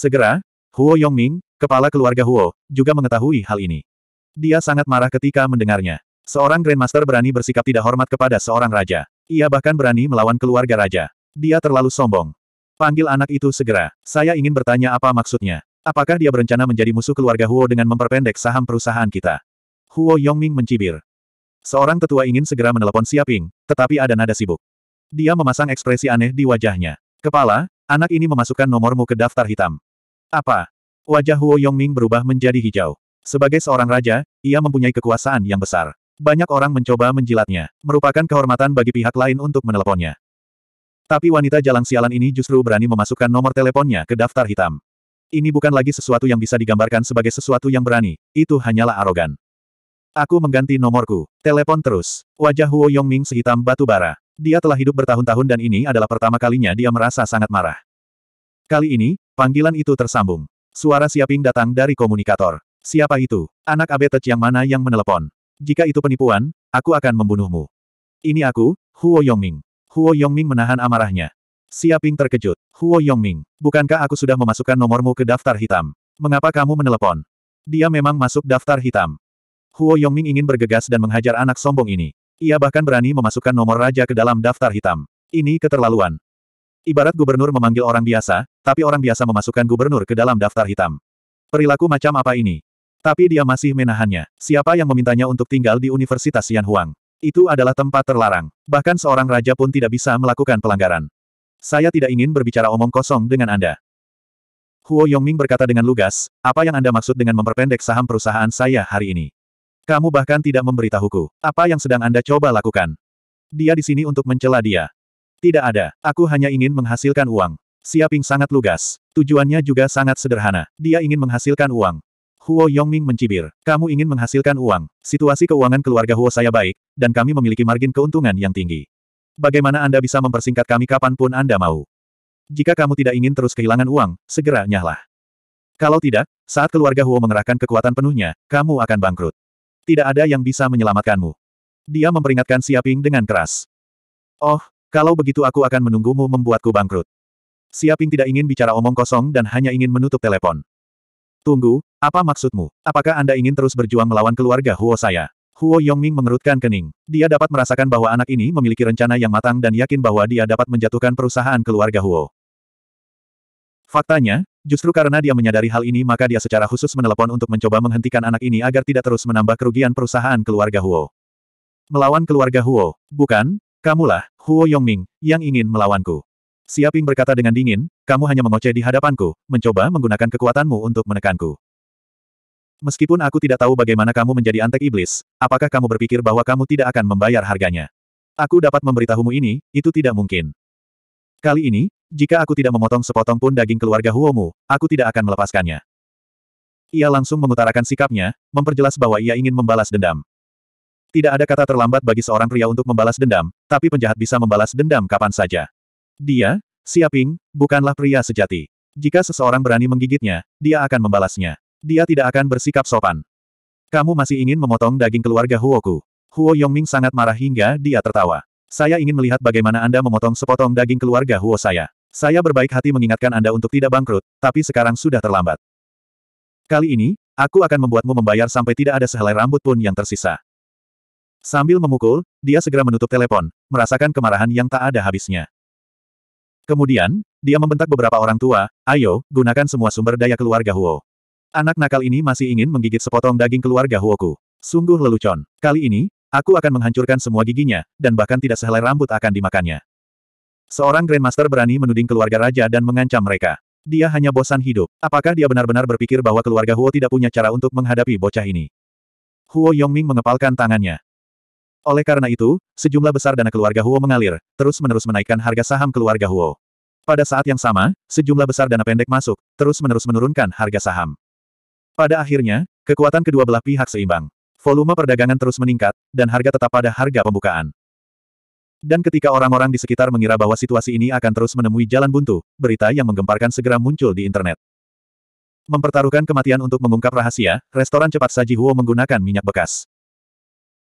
Segera, Huo Yongming, kepala keluarga Huo, juga mengetahui hal ini. Dia sangat marah ketika mendengarnya. Seorang Grandmaster berani bersikap tidak hormat kepada seorang raja. Ia bahkan berani melawan keluarga raja. Dia terlalu sombong. Panggil anak itu segera. Saya ingin bertanya apa maksudnya. Apakah dia berencana menjadi musuh keluarga Huo dengan memperpendek saham perusahaan kita? Huo Yongming mencibir. Seorang tetua ingin segera menelepon Siaping, tetapi ada nada sibuk. Dia memasang ekspresi aneh di wajahnya. Kepala, anak ini memasukkan nomormu ke daftar hitam. Apa? Wajah Huo Yongming berubah menjadi hijau. Sebagai seorang raja, ia mempunyai kekuasaan yang besar. Banyak orang mencoba menjilatnya. Merupakan kehormatan bagi pihak lain untuk meneleponnya. Tapi wanita jalang sialan ini justru berani memasukkan nomor teleponnya ke daftar hitam. Ini bukan lagi sesuatu yang bisa digambarkan sebagai sesuatu yang berani, itu hanyalah arogan. Aku mengganti nomorku. Telepon terus. Wajah Huo Yongming sehitam batu bara. Dia telah hidup bertahun-tahun dan ini adalah pertama kalinya dia merasa sangat marah. Kali ini, Panggilan itu tersambung. Suara siaping datang dari komunikator. Siapa itu? Anak abetet yang mana yang menelepon? Jika itu penipuan, aku akan membunuhmu. Ini aku, Huo Yongming. Huo Yongming menahan amarahnya. Siaping terkejut. Huo Yongming, bukankah aku sudah memasukkan nomormu ke daftar hitam? Mengapa kamu menelepon? Dia memang masuk daftar hitam. Huo Yongming ingin bergegas dan menghajar anak sombong ini. Ia bahkan berani memasukkan nomor raja ke dalam daftar hitam. Ini keterlaluan. Ibarat gubernur memanggil orang biasa, tapi orang biasa memasukkan gubernur ke dalam daftar hitam. Perilaku macam apa ini? Tapi dia masih menahannya. Siapa yang memintanya untuk tinggal di Universitas Xianhuang? Itu adalah tempat terlarang. Bahkan seorang raja pun tidak bisa melakukan pelanggaran. Saya tidak ingin berbicara omong kosong dengan Anda. Huo Yongming berkata dengan lugas, apa yang Anda maksud dengan memperpendek saham perusahaan saya hari ini? Kamu bahkan tidak memberitahuku. Apa yang sedang Anda coba lakukan? Dia di sini untuk mencela dia. Tidak ada, aku hanya ingin menghasilkan uang. Siaping sangat lugas. Tujuannya juga sangat sederhana. Dia ingin menghasilkan uang. Huo Yongming mencibir. Kamu ingin menghasilkan uang. Situasi keuangan keluarga Huo saya baik, dan kami memiliki margin keuntungan yang tinggi. Bagaimana Anda bisa mempersingkat kami kapanpun Anda mau? Jika kamu tidak ingin terus kehilangan uang, segera nyahlah. Kalau tidak, saat keluarga Huo mengerahkan kekuatan penuhnya, kamu akan bangkrut. Tidak ada yang bisa menyelamatkanmu. Dia memperingatkan Siaping dengan keras. Oh, kalau begitu aku akan menunggumu membuatku bangkrut. Siaping tidak ingin bicara omong kosong dan hanya ingin menutup telepon. Tunggu, apa maksudmu? Apakah Anda ingin terus berjuang melawan keluarga Huo saya? Huo Yongming mengerutkan kening. Dia dapat merasakan bahwa anak ini memiliki rencana yang matang dan yakin bahwa dia dapat menjatuhkan perusahaan keluarga Huo. Faktanya, justru karena dia menyadari hal ini maka dia secara khusus menelepon untuk mencoba menghentikan anak ini agar tidak terus menambah kerugian perusahaan keluarga Huo. Melawan keluarga Huo, bukan, Kamulah, Huo Yongming, yang ingin melawanku. Siaping berkata dengan dingin, kamu hanya mengoceh di hadapanku, mencoba menggunakan kekuatanmu untuk menekanku. Meskipun aku tidak tahu bagaimana kamu menjadi antek iblis, apakah kamu berpikir bahwa kamu tidak akan membayar harganya? Aku dapat memberitahumu ini, itu tidak mungkin. Kali ini, jika aku tidak memotong sepotong pun daging keluarga Huomu, aku tidak akan melepaskannya. Ia langsung mengutarakan sikapnya, memperjelas bahwa ia ingin membalas dendam. Tidak ada kata terlambat bagi seorang pria untuk membalas dendam, tapi penjahat bisa membalas dendam kapan saja. Dia, Siaping, bukanlah pria sejati. Jika seseorang berani menggigitnya, dia akan membalasnya. Dia tidak akan bersikap sopan. Kamu masih ingin memotong daging keluarga Huoku. Huo Yongming sangat marah hingga dia tertawa. Saya ingin melihat bagaimana Anda memotong sepotong daging keluarga Huo saya. Saya berbaik hati mengingatkan Anda untuk tidak bangkrut, tapi sekarang sudah terlambat. Kali ini, aku akan membuatmu membayar sampai tidak ada sehelai rambut pun yang tersisa. Sambil memukul, dia segera menutup telepon, merasakan kemarahan yang tak ada habisnya. Kemudian, dia membentak beberapa orang tua, ayo, gunakan semua sumber daya keluarga Huo. Anak nakal ini masih ingin menggigit sepotong daging keluarga Huoku. Sungguh lelucon. Kali ini, aku akan menghancurkan semua giginya, dan bahkan tidak sehelai rambut akan dimakannya. Seorang Grandmaster berani menuding keluarga raja dan mengancam mereka. Dia hanya bosan hidup. Apakah dia benar-benar berpikir bahwa keluarga Huo tidak punya cara untuk menghadapi bocah ini? Huo Yongming mengepalkan tangannya. Oleh karena itu, sejumlah besar dana keluarga Huo mengalir, terus-menerus menaikkan harga saham keluarga Huo. Pada saat yang sama, sejumlah besar dana pendek masuk, terus-menerus menurunkan harga saham. Pada akhirnya, kekuatan kedua belah pihak seimbang. Volume perdagangan terus meningkat, dan harga tetap pada harga pembukaan. Dan ketika orang-orang di sekitar mengira bahwa situasi ini akan terus menemui jalan buntu, berita yang menggemparkan segera muncul di internet. Mempertaruhkan kematian untuk mengungkap rahasia, restoran cepat saji Huo menggunakan minyak bekas.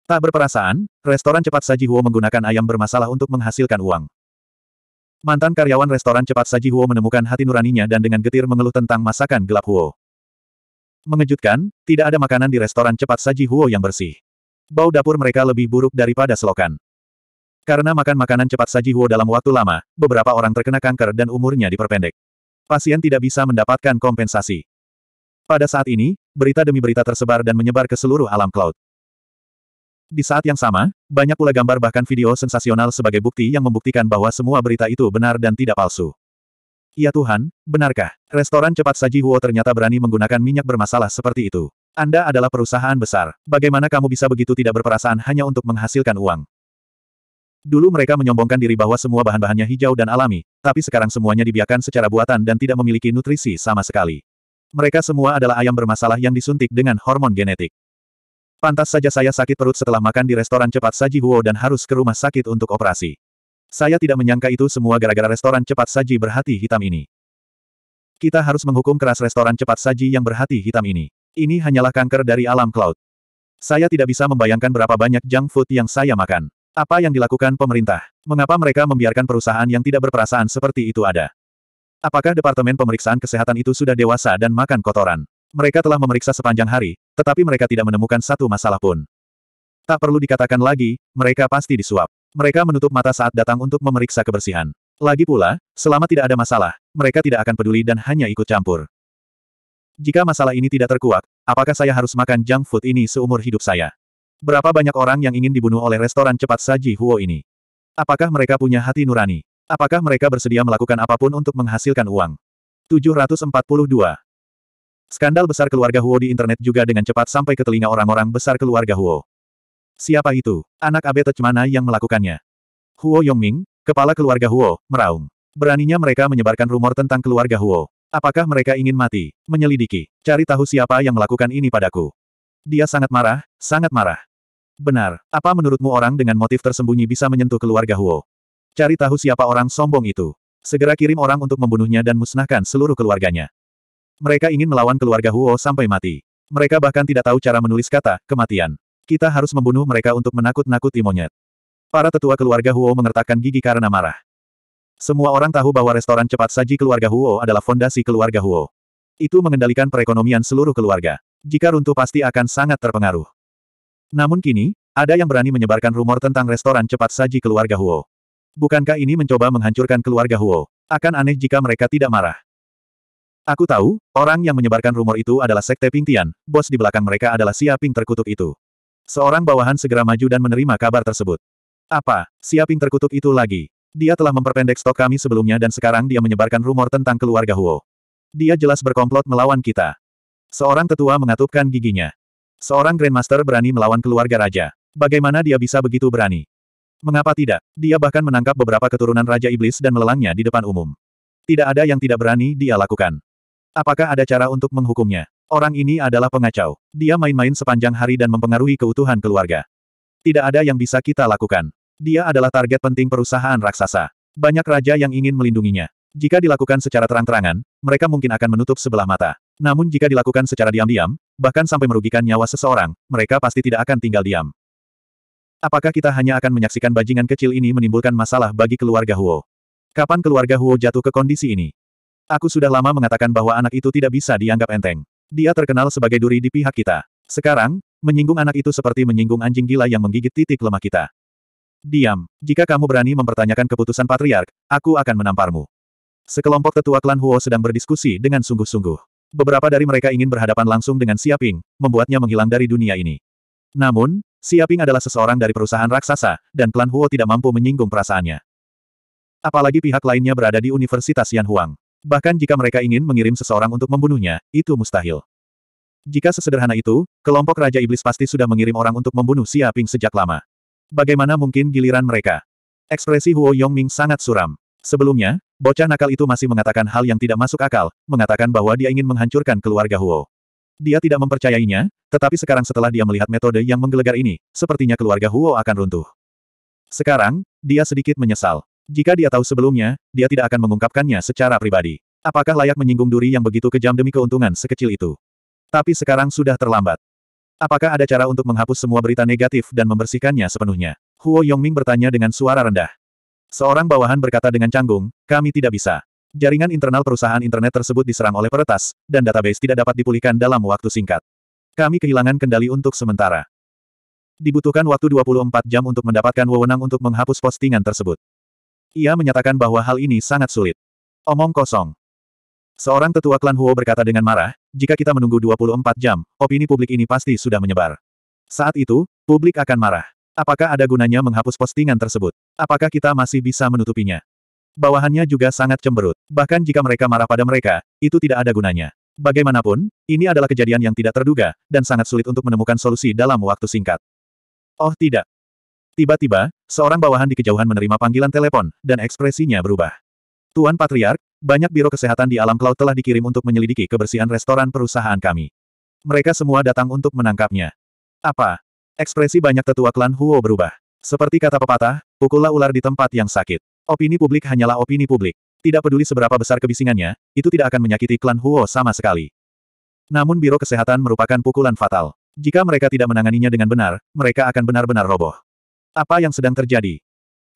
Tak berperasaan, restoran cepat saji Huo menggunakan ayam bermasalah untuk menghasilkan uang. Mantan karyawan restoran cepat saji Huo menemukan hati nuraninya dan dengan getir mengeluh tentang masakan gelap Huo. Mengejutkan, tidak ada makanan di restoran cepat saji Huo yang bersih. Bau dapur mereka lebih buruk daripada selokan. Karena makan makanan cepat saji Huo dalam waktu lama, beberapa orang terkena kanker dan umurnya diperpendek. Pasien tidak bisa mendapatkan kompensasi. Pada saat ini, berita demi berita tersebar dan menyebar ke seluruh alam cloud. Di saat yang sama, banyak pula gambar bahkan video sensasional sebagai bukti yang membuktikan bahwa semua berita itu benar dan tidak palsu. Ya Tuhan, benarkah? Restoran cepat saji Huo ternyata berani menggunakan minyak bermasalah seperti itu. Anda adalah perusahaan besar. Bagaimana kamu bisa begitu tidak berperasaan hanya untuk menghasilkan uang? Dulu mereka menyombongkan diri bahwa semua bahan-bahannya hijau dan alami, tapi sekarang semuanya dibiarkan secara buatan dan tidak memiliki nutrisi sama sekali. Mereka semua adalah ayam bermasalah yang disuntik dengan hormon genetik. Pantas saja saya sakit perut setelah makan di restoran cepat saji Huo dan harus ke rumah sakit untuk operasi. Saya tidak menyangka itu semua gara-gara restoran cepat saji berhati hitam ini. Kita harus menghukum keras restoran cepat saji yang berhati hitam ini. Ini hanyalah kanker dari alam cloud. Saya tidak bisa membayangkan berapa banyak junk food yang saya makan. Apa yang dilakukan pemerintah? Mengapa mereka membiarkan perusahaan yang tidak berperasaan seperti itu ada? Apakah Departemen Pemeriksaan Kesehatan itu sudah dewasa dan makan kotoran? Mereka telah memeriksa sepanjang hari, tetapi mereka tidak menemukan satu masalah pun. Tak perlu dikatakan lagi, mereka pasti disuap. Mereka menutup mata saat datang untuk memeriksa kebersihan. Lagi pula, selama tidak ada masalah, mereka tidak akan peduli dan hanya ikut campur. Jika masalah ini tidak terkuak, apakah saya harus makan junk food ini seumur hidup saya? Berapa banyak orang yang ingin dibunuh oleh restoran cepat saji Huo ini? Apakah mereka punya hati nurani? Apakah mereka bersedia melakukan apapun untuk menghasilkan uang? 742. Skandal besar keluarga Huo di internet juga dengan cepat sampai ke telinga orang-orang besar keluarga Huo. Siapa itu? Anak Abe Tech mana yang melakukannya? Huo Yongming, kepala keluarga Huo, meraung. Beraninya mereka menyebarkan rumor tentang keluarga Huo. Apakah mereka ingin mati? Menyelidiki. Cari tahu siapa yang melakukan ini padaku. Dia sangat marah, sangat marah. Benar, apa menurutmu orang dengan motif tersembunyi bisa menyentuh keluarga Huo? Cari tahu siapa orang sombong itu. Segera kirim orang untuk membunuhnya dan musnahkan seluruh keluarganya. Mereka ingin melawan keluarga Huo sampai mati. Mereka bahkan tidak tahu cara menulis kata, kematian. Kita harus membunuh mereka untuk menakut-nakuti monyet. Para tetua keluarga Huo mengertakkan gigi karena marah. Semua orang tahu bahwa restoran cepat saji keluarga Huo adalah fondasi keluarga Huo. Itu mengendalikan perekonomian seluruh keluarga. Jika runtuh pasti akan sangat terpengaruh. Namun kini, ada yang berani menyebarkan rumor tentang restoran cepat saji keluarga Huo. Bukankah ini mencoba menghancurkan keluarga Huo? Akan aneh jika mereka tidak marah. Aku tahu, orang yang menyebarkan rumor itu adalah Sekte Ping Tian, bos di belakang mereka adalah Xia Ping terkutuk itu. Seorang bawahan segera maju dan menerima kabar tersebut. Apa, Xia Ping terkutuk itu lagi? Dia telah memperpendek stok kami sebelumnya dan sekarang dia menyebarkan rumor tentang keluarga Huo. Dia jelas berkomplot melawan kita. Seorang tetua mengatupkan giginya. Seorang Grandmaster berani melawan keluarga raja. Bagaimana dia bisa begitu berani? Mengapa tidak? Dia bahkan menangkap beberapa keturunan Raja Iblis dan melelangnya di depan umum. Tidak ada yang tidak berani dia lakukan. Apakah ada cara untuk menghukumnya? Orang ini adalah pengacau. Dia main-main sepanjang hari dan mempengaruhi keutuhan keluarga. Tidak ada yang bisa kita lakukan. Dia adalah target penting perusahaan raksasa. Banyak raja yang ingin melindunginya. Jika dilakukan secara terang-terangan, mereka mungkin akan menutup sebelah mata. Namun jika dilakukan secara diam-diam, bahkan sampai merugikan nyawa seseorang, mereka pasti tidak akan tinggal diam. Apakah kita hanya akan menyaksikan bajingan kecil ini menimbulkan masalah bagi keluarga Huo? Kapan keluarga Huo jatuh ke kondisi ini? Aku sudah lama mengatakan bahwa anak itu tidak bisa dianggap enteng. Dia terkenal sebagai duri di pihak kita. Sekarang, menyinggung anak itu seperti menyinggung anjing gila yang menggigit titik lemah kita. Diam, jika kamu berani mempertanyakan keputusan patriark, aku akan menamparmu. Sekelompok tetua klan Huo sedang berdiskusi dengan sungguh-sungguh. Beberapa dari mereka ingin berhadapan langsung dengan Siaping, membuatnya menghilang dari dunia ini. Namun, Siaping adalah seseorang dari perusahaan raksasa, dan klan Huo tidak mampu menyinggung perasaannya. Apalagi pihak lainnya berada di Universitas Yanhuang. Bahkan jika mereka ingin mengirim seseorang untuk membunuhnya, itu mustahil. Jika sesederhana itu, kelompok Raja Iblis pasti sudah mengirim orang untuk membunuh Xia Ping sejak lama. Bagaimana mungkin giliran mereka? Ekspresi Huo Yongming sangat suram. Sebelumnya, bocah nakal itu masih mengatakan hal yang tidak masuk akal, mengatakan bahwa dia ingin menghancurkan keluarga Huo. Dia tidak mempercayainya, tetapi sekarang setelah dia melihat metode yang menggelegar ini, sepertinya keluarga Huo akan runtuh. Sekarang, dia sedikit menyesal. Jika dia tahu sebelumnya, dia tidak akan mengungkapkannya secara pribadi. Apakah layak menyinggung duri yang begitu kejam demi keuntungan sekecil itu? Tapi sekarang sudah terlambat. Apakah ada cara untuk menghapus semua berita negatif dan membersihkannya sepenuhnya? Huo Yongming bertanya dengan suara rendah. Seorang bawahan berkata dengan canggung, kami tidak bisa. Jaringan internal perusahaan internet tersebut diserang oleh peretas, dan database tidak dapat dipulihkan dalam waktu singkat. Kami kehilangan kendali untuk sementara. Dibutuhkan waktu 24 jam untuk mendapatkan wewenang untuk menghapus postingan tersebut. Ia menyatakan bahwa hal ini sangat sulit. Omong kosong. Seorang tetua klan Huo berkata dengan marah, jika kita menunggu 24 jam, opini publik ini pasti sudah menyebar. Saat itu, publik akan marah. Apakah ada gunanya menghapus postingan tersebut? Apakah kita masih bisa menutupinya? Bawahannya juga sangat cemberut. Bahkan jika mereka marah pada mereka, itu tidak ada gunanya. Bagaimanapun, ini adalah kejadian yang tidak terduga, dan sangat sulit untuk menemukan solusi dalam waktu singkat. Oh tidak, Tiba-tiba, seorang bawahan di kejauhan menerima panggilan telepon, dan ekspresinya berubah. Tuan Patriark, banyak biro kesehatan di alam laut telah dikirim untuk menyelidiki kebersihan restoran perusahaan kami. Mereka semua datang untuk menangkapnya. Apa? Ekspresi banyak tetua klan Huo berubah. Seperti kata pepatah, pukullah ular di tempat yang sakit. Opini publik hanyalah opini publik. Tidak peduli seberapa besar kebisingannya, itu tidak akan menyakiti klan Huo sama sekali. Namun biro kesehatan merupakan pukulan fatal. Jika mereka tidak menanganinya dengan benar, mereka akan benar-benar roboh. Apa yang sedang terjadi?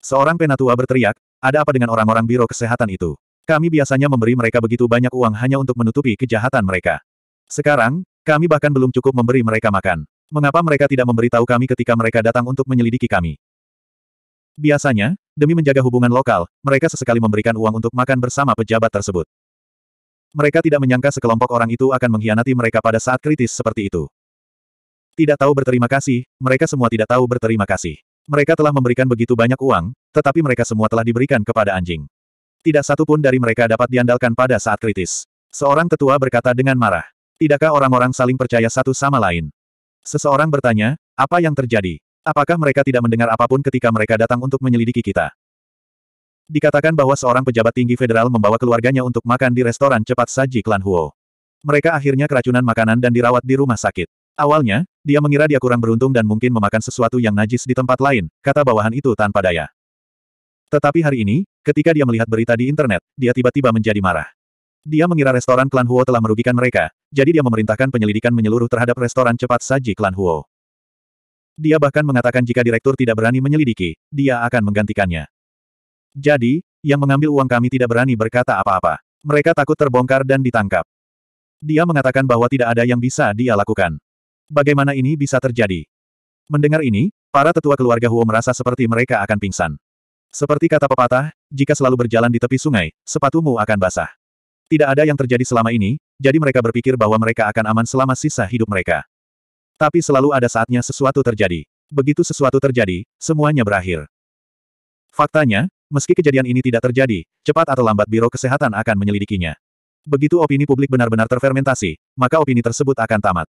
Seorang penatua berteriak, ada apa dengan orang-orang biro kesehatan itu? Kami biasanya memberi mereka begitu banyak uang hanya untuk menutupi kejahatan mereka. Sekarang, kami bahkan belum cukup memberi mereka makan. Mengapa mereka tidak memberitahu kami ketika mereka datang untuk menyelidiki kami? Biasanya, demi menjaga hubungan lokal, mereka sesekali memberikan uang untuk makan bersama pejabat tersebut. Mereka tidak menyangka sekelompok orang itu akan mengkhianati mereka pada saat kritis seperti itu. Tidak tahu berterima kasih, mereka semua tidak tahu berterima kasih. Mereka telah memberikan begitu banyak uang, tetapi mereka semua telah diberikan kepada anjing. Tidak satu pun dari mereka dapat diandalkan pada saat kritis. Seorang tetua berkata dengan marah. Tidakkah orang-orang saling percaya satu sama lain? Seseorang bertanya, apa yang terjadi? Apakah mereka tidak mendengar apapun ketika mereka datang untuk menyelidiki kita? Dikatakan bahwa seorang pejabat tinggi federal membawa keluarganya untuk makan di restoran cepat saji klan Huo. Mereka akhirnya keracunan makanan dan dirawat di rumah sakit. Awalnya, dia mengira dia kurang beruntung dan mungkin memakan sesuatu yang najis di tempat lain, kata bawahan itu tanpa daya. Tetapi hari ini, ketika dia melihat berita di internet, dia tiba-tiba menjadi marah. Dia mengira restoran klan Huo telah merugikan mereka, jadi dia memerintahkan penyelidikan menyeluruh terhadap restoran cepat saji klan Huo. Dia bahkan mengatakan jika direktur tidak berani menyelidiki, dia akan menggantikannya. Jadi, yang mengambil uang kami tidak berani berkata apa-apa. Mereka takut terbongkar dan ditangkap. Dia mengatakan bahwa tidak ada yang bisa dia lakukan. Bagaimana ini bisa terjadi? Mendengar ini, para tetua keluarga Huo merasa seperti mereka akan pingsan. Seperti kata pepatah, jika selalu berjalan di tepi sungai, sepatumu akan basah. Tidak ada yang terjadi selama ini, jadi mereka berpikir bahwa mereka akan aman selama sisa hidup mereka. Tapi selalu ada saatnya sesuatu terjadi. Begitu sesuatu terjadi, semuanya berakhir. Faktanya, meski kejadian ini tidak terjadi, cepat atau lambat Biro Kesehatan akan menyelidikinya. Begitu opini publik benar-benar terfermentasi, maka opini tersebut akan tamat.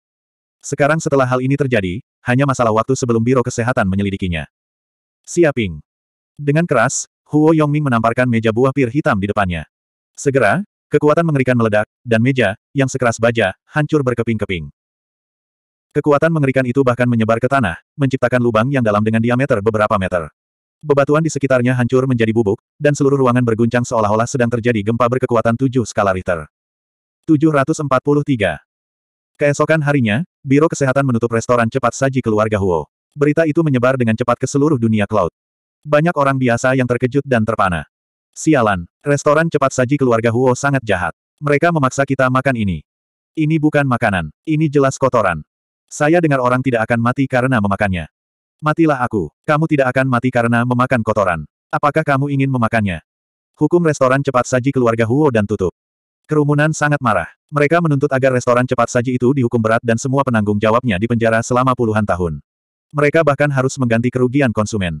Sekarang setelah hal ini terjadi, hanya masalah waktu sebelum Biro Kesehatan menyelidikinya. Siaping. Dengan keras, Huo Yongming menamparkan meja buah pir hitam di depannya. Segera, kekuatan mengerikan meledak, dan meja, yang sekeras baja, hancur berkeping-keping. Kekuatan mengerikan itu bahkan menyebar ke tanah, menciptakan lubang yang dalam dengan diameter beberapa meter. Bebatuan di sekitarnya hancur menjadi bubuk, dan seluruh ruangan berguncang seolah-olah sedang terjadi gempa berkekuatan tujuh skala Richter. 743. Keesokan harinya, Biro Kesehatan menutup restoran cepat saji keluarga Huo. Berita itu menyebar dengan cepat ke seluruh dunia cloud. Banyak orang biasa yang terkejut dan terpana. Sialan, restoran cepat saji keluarga Huo sangat jahat. Mereka memaksa kita makan ini. Ini bukan makanan, ini jelas kotoran. Saya dengar orang tidak akan mati karena memakannya. Matilah aku, kamu tidak akan mati karena memakan kotoran. Apakah kamu ingin memakannya? Hukum restoran cepat saji keluarga Huo dan tutup. Kerumunan sangat marah. Mereka menuntut agar restoran cepat saji itu dihukum berat dan semua penanggung jawabnya dipenjara selama puluhan tahun. Mereka bahkan harus mengganti kerugian konsumen.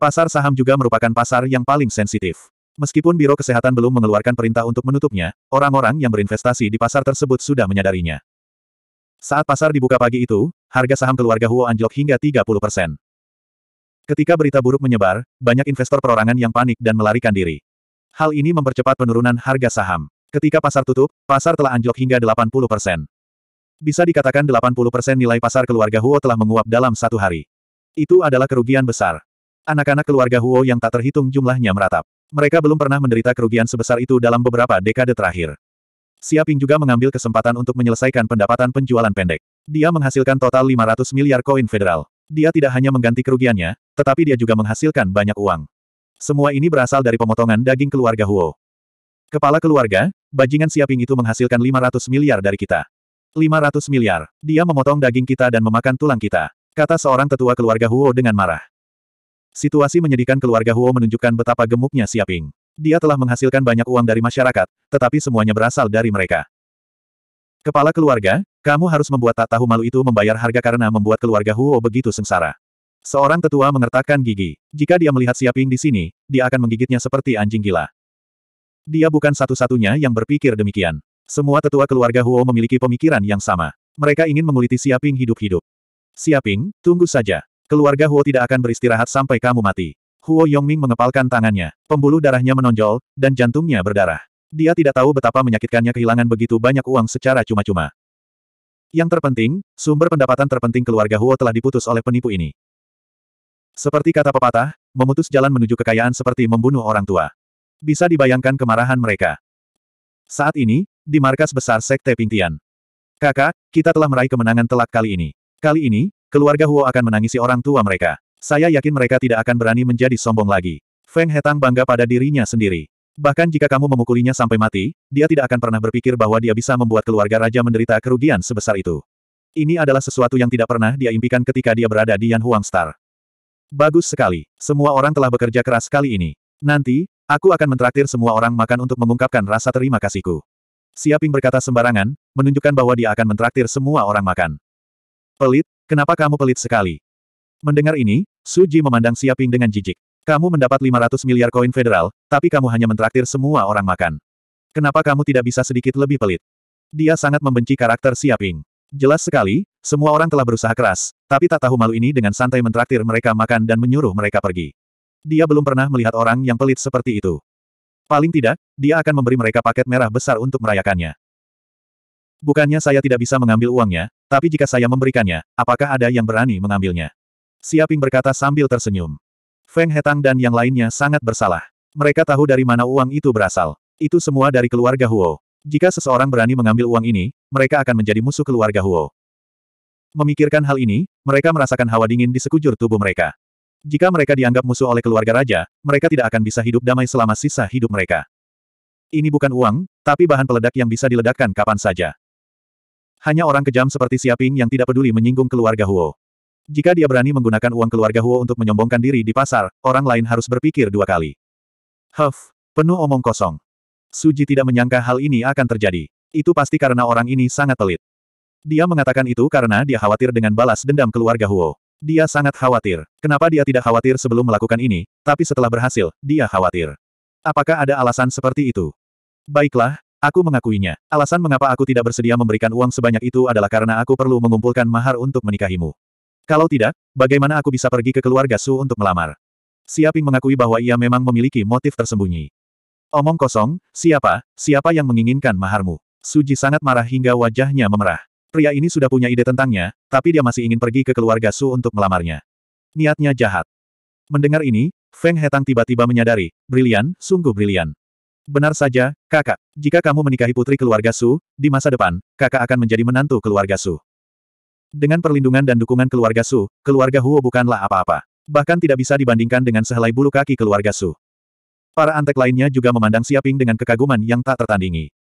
Pasar saham juga merupakan pasar yang paling sensitif. Meskipun Biro Kesehatan belum mengeluarkan perintah untuk menutupnya, orang-orang yang berinvestasi di pasar tersebut sudah menyadarinya. Saat pasar dibuka pagi itu, harga saham keluarga Huo anjlok hingga 30 persen. Ketika berita buruk menyebar, banyak investor perorangan yang panik dan melarikan diri. Hal ini mempercepat penurunan harga saham. Ketika pasar tutup, pasar telah anjlok hingga 80 persen. Bisa dikatakan 80 persen nilai pasar keluarga Huo telah menguap dalam satu hari. Itu adalah kerugian besar. Anak-anak keluarga Huo yang tak terhitung jumlahnya meratap. Mereka belum pernah menderita kerugian sebesar itu dalam beberapa dekade terakhir. Siaping juga mengambil kesempatan untuk menyelesaikan pendapatan penjualan pendek. Dia menghasilkan total 500 miliar koin federal. Dia tidak hanya mengganti kerugiannya, tetapi dia juga menghasilkan banyak uang. Semua ini berasal dari pemotongan daging keluarga Huo. Kepala keluarga, bajingan siaping itu menghasilkan 500 miliar dari kita. 500 miliar. Dia memotong daging kita dan memakan tulang kita. Kata seorang tetua keluarga Huo dengan marah. Situasi menyedihkan keluarga Huo menunjukkan betapa gemuknya siaping. Dia telah menghasilkan banyak uang dari masyarakat, tetapi semuanya berasal dari mereka. Kepala keluarga, kamu harus membuat tak tahu malu itu membayar harga karena membuat keluarga Huo begitu sengsara. Seorang tetua mengertakkan gigi. Jika dia melihat Siaping di sini, dia akan menggigitnya seperti anjing gila. Dia bukan satu-satunya yang berpikir demikian. Semua tetua keluarga Huo memiliki pemikiran yang sama. Mereka ingin menguliti Siaping hidup-hidup. Siaping, tunggu saja. Keluarga Huo tidak akan beristirahat sampai kamu mati. Huo Yongming mengepalkan tangannya. Pembuluh darahnya menonjol, dan jantungnya berdarah. Dia tidak tahu betapa menyakitkannya kehilangan begitu banyak uang secara cuma-cuma. Yang terpenting, sumber pendapatan terpenting keluarga Huo telah diputus oleh penipu ini. Seperti kata pepatah, memutus jalan menuju kekayaan seperti membunuh orang tua. Bisa dibayangkan kemarahan mereka. Saat ini, di markas besar Sekte Pingtian. Kakak, kita telah meraih kemenangan telak kali ini. Kali ini, keluarga Huo akan menangisi orang tua mereka. Saya yakin mereka tidak akan berani menjadi sombong lagi. Feng Hetang bangga pada dirinya sendiri. Bahkan jika kamu memukulinya sampai mati, dia tidak akan pernah berpikir bahwa dia bisa membuat keluarga raja menderita kerugian sebesar itu. Ini adalah sesuatu yang tidak pernah dia impikan ketika dia berada di Yan Huang Star. Bagus sekali. Semua orang telah bekerja keras kali ini. Nanti, Aku akan mentraktir semua orang makan untuk mengungkapkan rasa terima kasihku. Siaping berkata sembarangan, menunjukkan bahwa dia akan mentraktir semua orang makan. Pelit, kenapa kamu pelit sekali? Mendengar ini, Suji memandang Siaping dengan jijik. Kamu mendapat 500 miliar koin federal, tapi kamu hanya mentraktir semua orang makan. Kenapa kamu tidak bisa sedikit lebih pelit? Dia sangat membenci karakter Siaping. Jelas sekali, semua orang telah berusaha keras, tapi tak tahu malu ini dengan santai mentraktir mereka makan dan menyuruh mereka pergi. Dia belum pernah melihat orang yang pelit seperti itu. Paling tidak, dia akan memberi mereka paket merah besar untuk merayakannya. Bukannya saya tidak bisa mengambil uangnya, tapi jika saya memberikannya, apakah ada yang berani mengambilnya? Siaping berkata sambil tersenyum. Feng Hetang dan yang lainnya sangat bersalah. Mereka tahu dari mana uang itu berasal. Itu semua dari keluarga Huo. Jika seseorang berani mengambil uang ini, mereka akan menjadi musuh keluarga Huo. Memikirkan hal ini, mereka merasakan hawa dingin di sekujur tubuh mereka. Jika mereka dianggap musuh oleh keluarga raja, mereka tidak akan bisa hidup damai selama sisa hidup mereka. Ini bukan uang, tapi bahan peledak yang bisa diledakkan kapan saja. Hanya orang kejam seperti Siaping yang tidak peduli menyinggung keluarga Huo. Jika dia berani menggunakan uang keluarga Huo untuk menyombongkan diri di pasar, orang lain harus berpikir dua kali. Huff, penuh omong kosong. Suji tidak menyangka hal ini akan terjadi. Itu pasti karena orang ini sangat pelit. Dia mengatakan itu karena dia khawatir dengan balas dendam keluarga Huo. Dia sangat khawatir. Kenapa dia tidak khawatir sebelum melakukan ini, tapi setelah berhasil, dia khawatir. Apakah ada alasan seperti itu? Baiklah, aku mengakuinya. Alasan mengapa aku tidak bersedia memberikan uang sebanyak itu adalah karena aku perlu mengumpulkan mahar untuk menikahimu. Kalau tidak, bagaimana aku bisa pergi ke keluarga Su untuk melamar? Siaping mengakui bahwa ia memang memiliki motif tersembunyi. Omong kosong, siapa, siapa yang menginginkan maharmu? Suji sangat marah hingga wajahnya memerah. Pria ini sudah punya ide tentangnya, tapi dia masih ingin pergi ke keluarga Su untuk melamarnya. Niatnya jahat. Mendengar ini, Feng Hetang tiba-tiba menyadari, brilian, sungguh brilian. Benar saja, kakak, jika kamu menikahi putri keluarga Su, di masa depan, kakak akan menjadi menantu keluarga Su. Dengan perlindungan dan dukungan keluarga Su, keluarga Huo bukanlah apa-apa. Bahkan tidak bisa dibandingkan dengan sehelai bulu kaki keluarga Su. Para antek lainnya juga memandang Siaping dengan kekaguman yang tak tertandingi.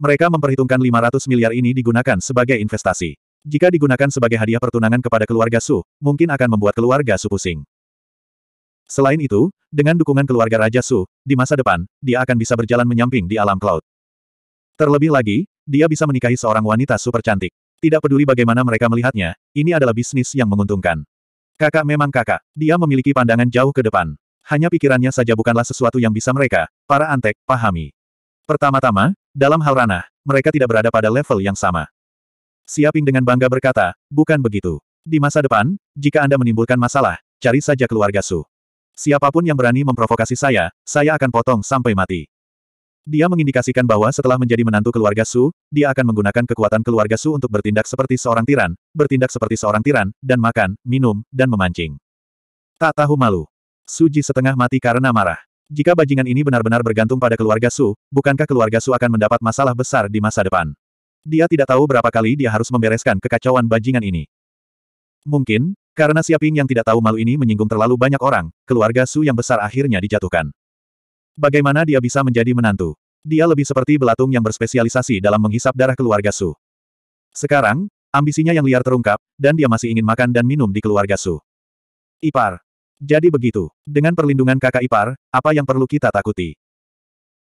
Mereka memperhitungkan 500 miliar ini digunakan sebagai investasi. Jika digunakan sebagai hadiah pertunangan kepada keluarga Su, mungkin akan membuat keluarga Su pusing. Selain itu, dengan dukungan keluarga Raja Su, di masa depan, dia akan bisa berjalan menyamping di alam cloud. Terlebih lagi, dia bisa menikahi seorang wanita super cantik. Tidak peduli bagaimana mereka melihatnya, ini adalah bisnis yang menguntungkan. Kakak memang kakak, dia memiliki pandangan jauh ke depan. Hanya pikirannya saja bukanlah sesuatu yang bisa mereka, para antek, pahami. Pertama-tama, dalam hal ranah, mereka tidak berada pada level yang sama. Siaping dengan bangga berkata, bukan begitu. Di masa depan, jika Anda menimbulkan masalah, cari saja keluarga Su. Siapapun yang berani memprovokasi saya, saya akan potong sampai mati. Dia mengindikasikan bahwa setelah menjadi menantu keluarga Su, dia akan menggunakan kekuatan keluarga Su untuk bertindak seperti seorang tiran, bertindak seperti seorang tiran, dan makan, minum, dan memancing. Tak tahu malu. Suji setengah mati karena marah. Jika bajingan ini benar-benar bergantung pada keluarga Su, bukankah keluarga Su akan mendapat masalah besar di masa depan? Dia tidak tahu berapa kali dia harus membereskan kekacauan bajingan ini. Mungkin, karena Siaping yang tidak tahu malu ini menyinggung terlalu banyak orang, keluarga Su yang besar akhirnya dijatuhkan. Bagaimana dia bisa menjadi menantu? Dia lebih seperti belatung yang berspesialisasi dalam menghisap darah keluarga Su. Sekarang, ambisinya yang liar terungkap, dan dia masih ingin makan dan minum di keluarga Su. Ipar, jadi begitu, dengan perlindungan kakak ipar, apa yang perlu kita takuti?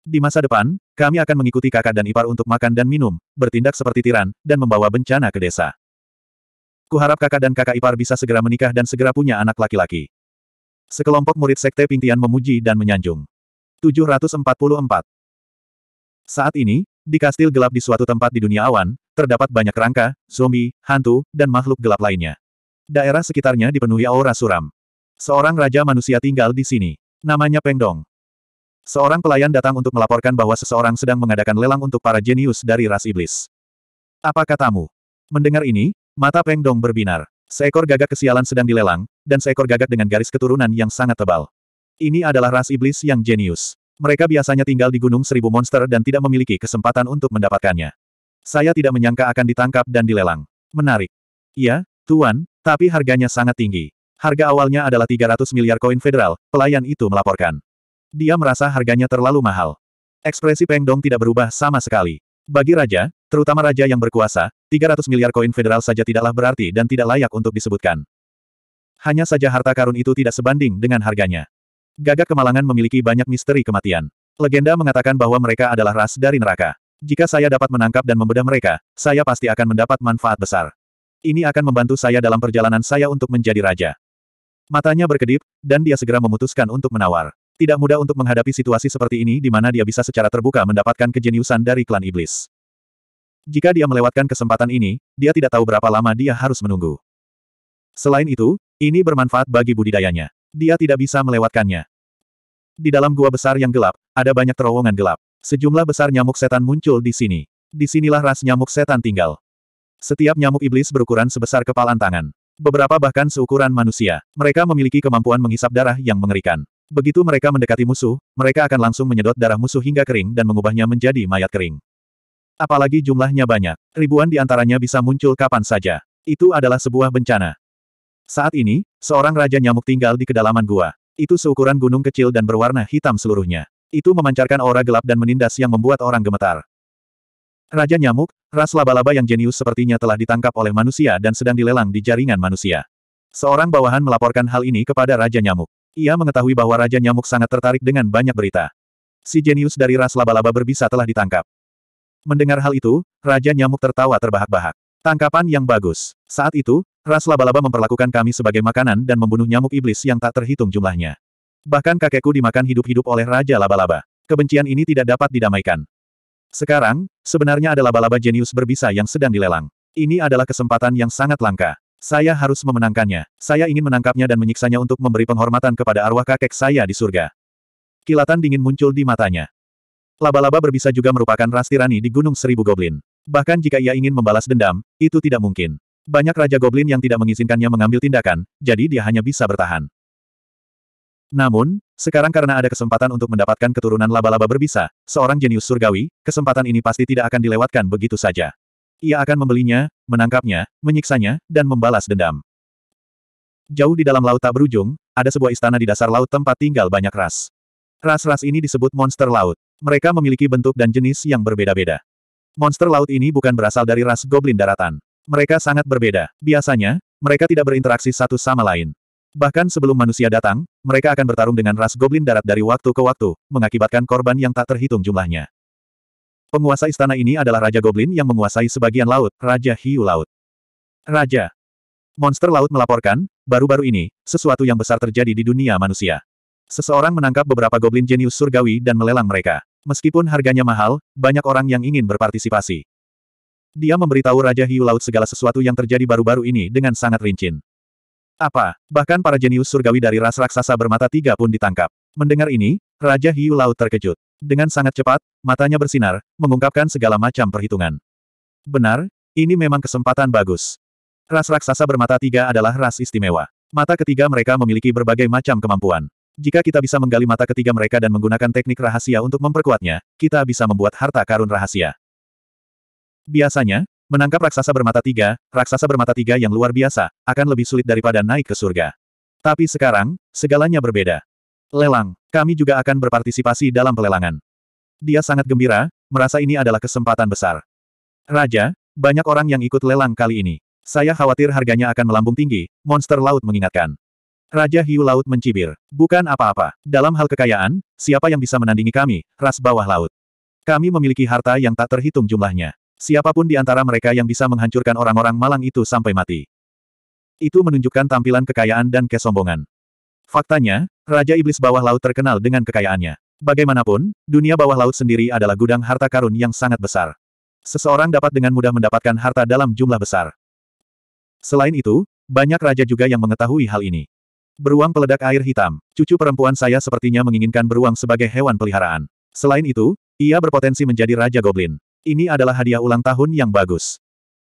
Di masa depan, kami akan mengikuti kakak dan ipar untuk makan dan minum, bertindak seperti tiran, dan membawa bencana ke desa. Kuharap kakak dan kakak ipar bisa segera menikah dan segera punya anak laki-laki. Sekelompok murid sekte Pingtian memuji dan menyanjung. 744 Saat ini, di kastil gelap di suatu tempat di dunia awan, terdapat banyak rangka, zombie, hantu, dan makhluk gelap lainnya. Daerah sekitarnya dipenuhi aura suram. Seorang raja manusia tinggal di sini. Namanya Pengdong. Seorang pelayan datang untuk melaporkan bahwa seseorang sedang mengadakan lelang untuk para jenius dari ras iblis. Apa katamu? Mendengar ini, mata Pengdong berbinar. Seekor gagak kesialan sedang dilelang, dan seekor gagak dengan garis keturunan yang sangat tebal. Ini adalah ras iblis yang jenius. Mereka biasanya tinggal di Gunung Seribu Monster dan tidak memiliki kesempatan untuk mendapatkannya. Saya tidak menyangka akan ditangkap dan dilelang. Menarik. Iya, Tuan, tapi harganya sangat tinggi. Harga awalnya adalah 300 miliar koin federal, pelayan itu melaporkan. Dia merasa harganya terlalu mahal. Ekspresi Peng Dong tidak berubah sama sekali. Bagi raja, terutama raja yang berkuasa, 300 miliar koin federal saja tidaklah berarti dan tidak layak untuk disebutkan. Hanya saja harta karun itu tidak sebanding dengan harganya. Gagak Kemalangan memiliki banyak misteri kematian. Legenda mengatakan bahwa mereka adalah ras dari neraka. Jika saya dapat menangkap dan membedah mereka, saya pasti akan mendapat manfaat besar. Ini akan membantu saya dalam perjalanan saya untuk menjadi raja. Matanya berkedip, dan dia segera memutuskan untuk menawar. Tidak mudah untuk menghadapi situasi seperti ini di mana dia bisa secara terbuka mendapatkan kejeniusan dari klan iblis. Jika dia melewatkan kesempatan ini, dia tidak tahu berapa lama dia harus menunggu. Selain itu, ini bermanfaat bagi budidayanya. Dia tidak bisa melewatkannya. Di dalam gua besar yang gelap, ada banyak terowongan gelap. Sejumlah besar nyamuk setan muncul di sini. Disinilah ras nyamuk setan tinggal. Setiap nyamuk iblis berukuran sebesar kepalan tangan. Beberapa bahkan seukuran manusia. Mereka memiliki kemampuan menghisap darah yang mengerikan. Begitu mereka mendekati musuh, mereka akan langsung menyedot darah musuh hingga kering dan mengubahnya menjadi mayat kering. Apalagi jumlahnya banyak. Ribuan di antaranya bisa muncul kapan saja. Itu adalah sebuah bencana. Saat ini, seorang raja nyamuk tinggal di kedalaman gua. Itu seukuran gunung kecil dan berwarna hitam seluruhnya. Itu memancarkan aura gelap dan menindas yang membuat orang gemetar. Raja nyamuk, ras laba-laba yang jenius sepertinya telah ditangkap oleh manusia dan sedang dilelang di jaringan manusia. Seorang bawahan melaporkan hal ini kepada Raja Nyamuk. Ia mengetahui bahwa Raja Nyamuk sangat tertarik dengan banyak berita. Si jenius dari ras laba-laba berbisa telah ditangkap. Mendengar hal itu, Raja Nyamuk tertawa terbahak-bahak. Tangkapan yang bagus. Saat itu, ras laba-laba memperlakukan kami sebagai makanan dan membunuh nyamuk iblis yang tak terhitung jumlahnya. Bahkan kakekku dimakan hidup-hidup oleh Raja Laba-Laba. Kebencian ini tidak dapat didamaikan. Sekarang, sebenarnya adalah laba-laba jenius berbisa yang sedang dilelang. Ini adalah kesempatan yang sangat langka. Saya harus memenangkannya. Saya ingin menangkapnya dan menyiksanya untuk memberi penghormatan kepada arwah kakek saya di surga. Kilatan dingin muncul di matanya. Laba-laba berbisa juga merupakan ras tirani di Gunung Seribu Goblin. Bahkan jika ia ingin membalas dendam, itu tidak mungkin. Banyak Raja Goblin yang tidak mengizinkannya mengambil tindakan, jadi dia hanya bisa bertahan. Namun, sekarang karena ada kesempatan untuk mendapatkan keturunan laba-laba berbisa, seorang jenius surgawi, kesempatan ini pasti tidak akan dilewatkan begitu saja. Ia akan membelinya, menangkapnya, menyiksanya, dan membalas dendam. Jauh di dalam laut tak berujung, ada sebuah istana di dasar laut tempat tinggal banyak ras. Ras-ras ini disebut monster laut. Mereka memiliki bentuk dan jenis yang berbeda-beda. Monster laut ini bukan berasal dari ras goblin daratan. Mereka sangat berbeda. Biasanya, mereka tidak berinteraksi satu sama lain. Bahkan sebelum manusia datang, mereka akan bertarung dengan ras goblin darat dari waktu ke waktu, mengakibatkan korban yang tak terhitung jumlahnya. Penguasa istana ini adalah Raja Goblin yang menguasai sebagian laut, Raja Hiu Laut. Raja. Monster laut melaporkan, baru-baru ini, sesuatu yang besar terjadi di dunia manusia. Seseorang menangkap beberapa goblin jenius surgawi dan melelang mereka. Meskipun harganya mahal, banyak orang yang ingin berpartisipasi. Dia memberitahu Raja Hiu Laut segala sesuatu yang terjadi baru-baru ini dengan sangat rincin. Apa, bahkan para jenius surgawi dari ras raksasa bermata tiga pun ditangkap. Mendengar ini, Raja Hiu Laut terkejut. Dengan sangat cepat, matanya bersinar, mengungkapkan segala macam perhitungan. Benar, ini memang kesempatan bagus. Ras raksasa bermata tiga adalah ras istimewa. Mata ketiga mereka memiliki berbagai macam kemampuan. Jika kita bisa menggali mata ketiga mereka dan menggunakan teknik rahasia untuk memperkuatnya, kita bisa membuat harta karun rahasia. Biasanya, Menangkap raksasa bermata tiga, raksasa bermata tiga yang luar biasa, akan lebih sulit daripada naik ke surga. Tapi sekarang, segalanya berbeda. Lelang, kami juga akan berpartisipasi dalam pelelangan. Dia sangat gembira, merasa ini adalah kesempatan besar. Raja, banyak orang yang ikut lelang kali ini. Saya khawatir harganya akan melambung tinggi, monster laut mengingatkan. Raja hiu laut mencibir. Bukan apa-apa. Dalam hal kekayaan, siapa yang bisa menandingi kami, ras bawah laut? Kami memiliki harta yang tak terhitung jumlahnya. Siapapun di antara mereka yang bisa menghancurkan orang-orang malang itu sampai mati. Itu menunjukkan tampilan kekayaan dan kesombongan. Faktanya, Raja Iblis Bawah Laut terkenal dengan kekayaannya. Bagaimanapun, dunia bawah laut sendiri adalah gudang harta karun yang sangat besar. Seseorang dapat dengan mudah mendapatkan harta dalam jumlah besar. Selain itu, banyak raja juga yang mengetahui hal ini. Beruang peledak air hitam, cucu perempuan saya sepertinya menginginkan beruang sebagai hewan peliharaan. Selain itu, ia berpotensi menjadi raja goblin. Ini adalah hadiah ulang tahun yang bagus.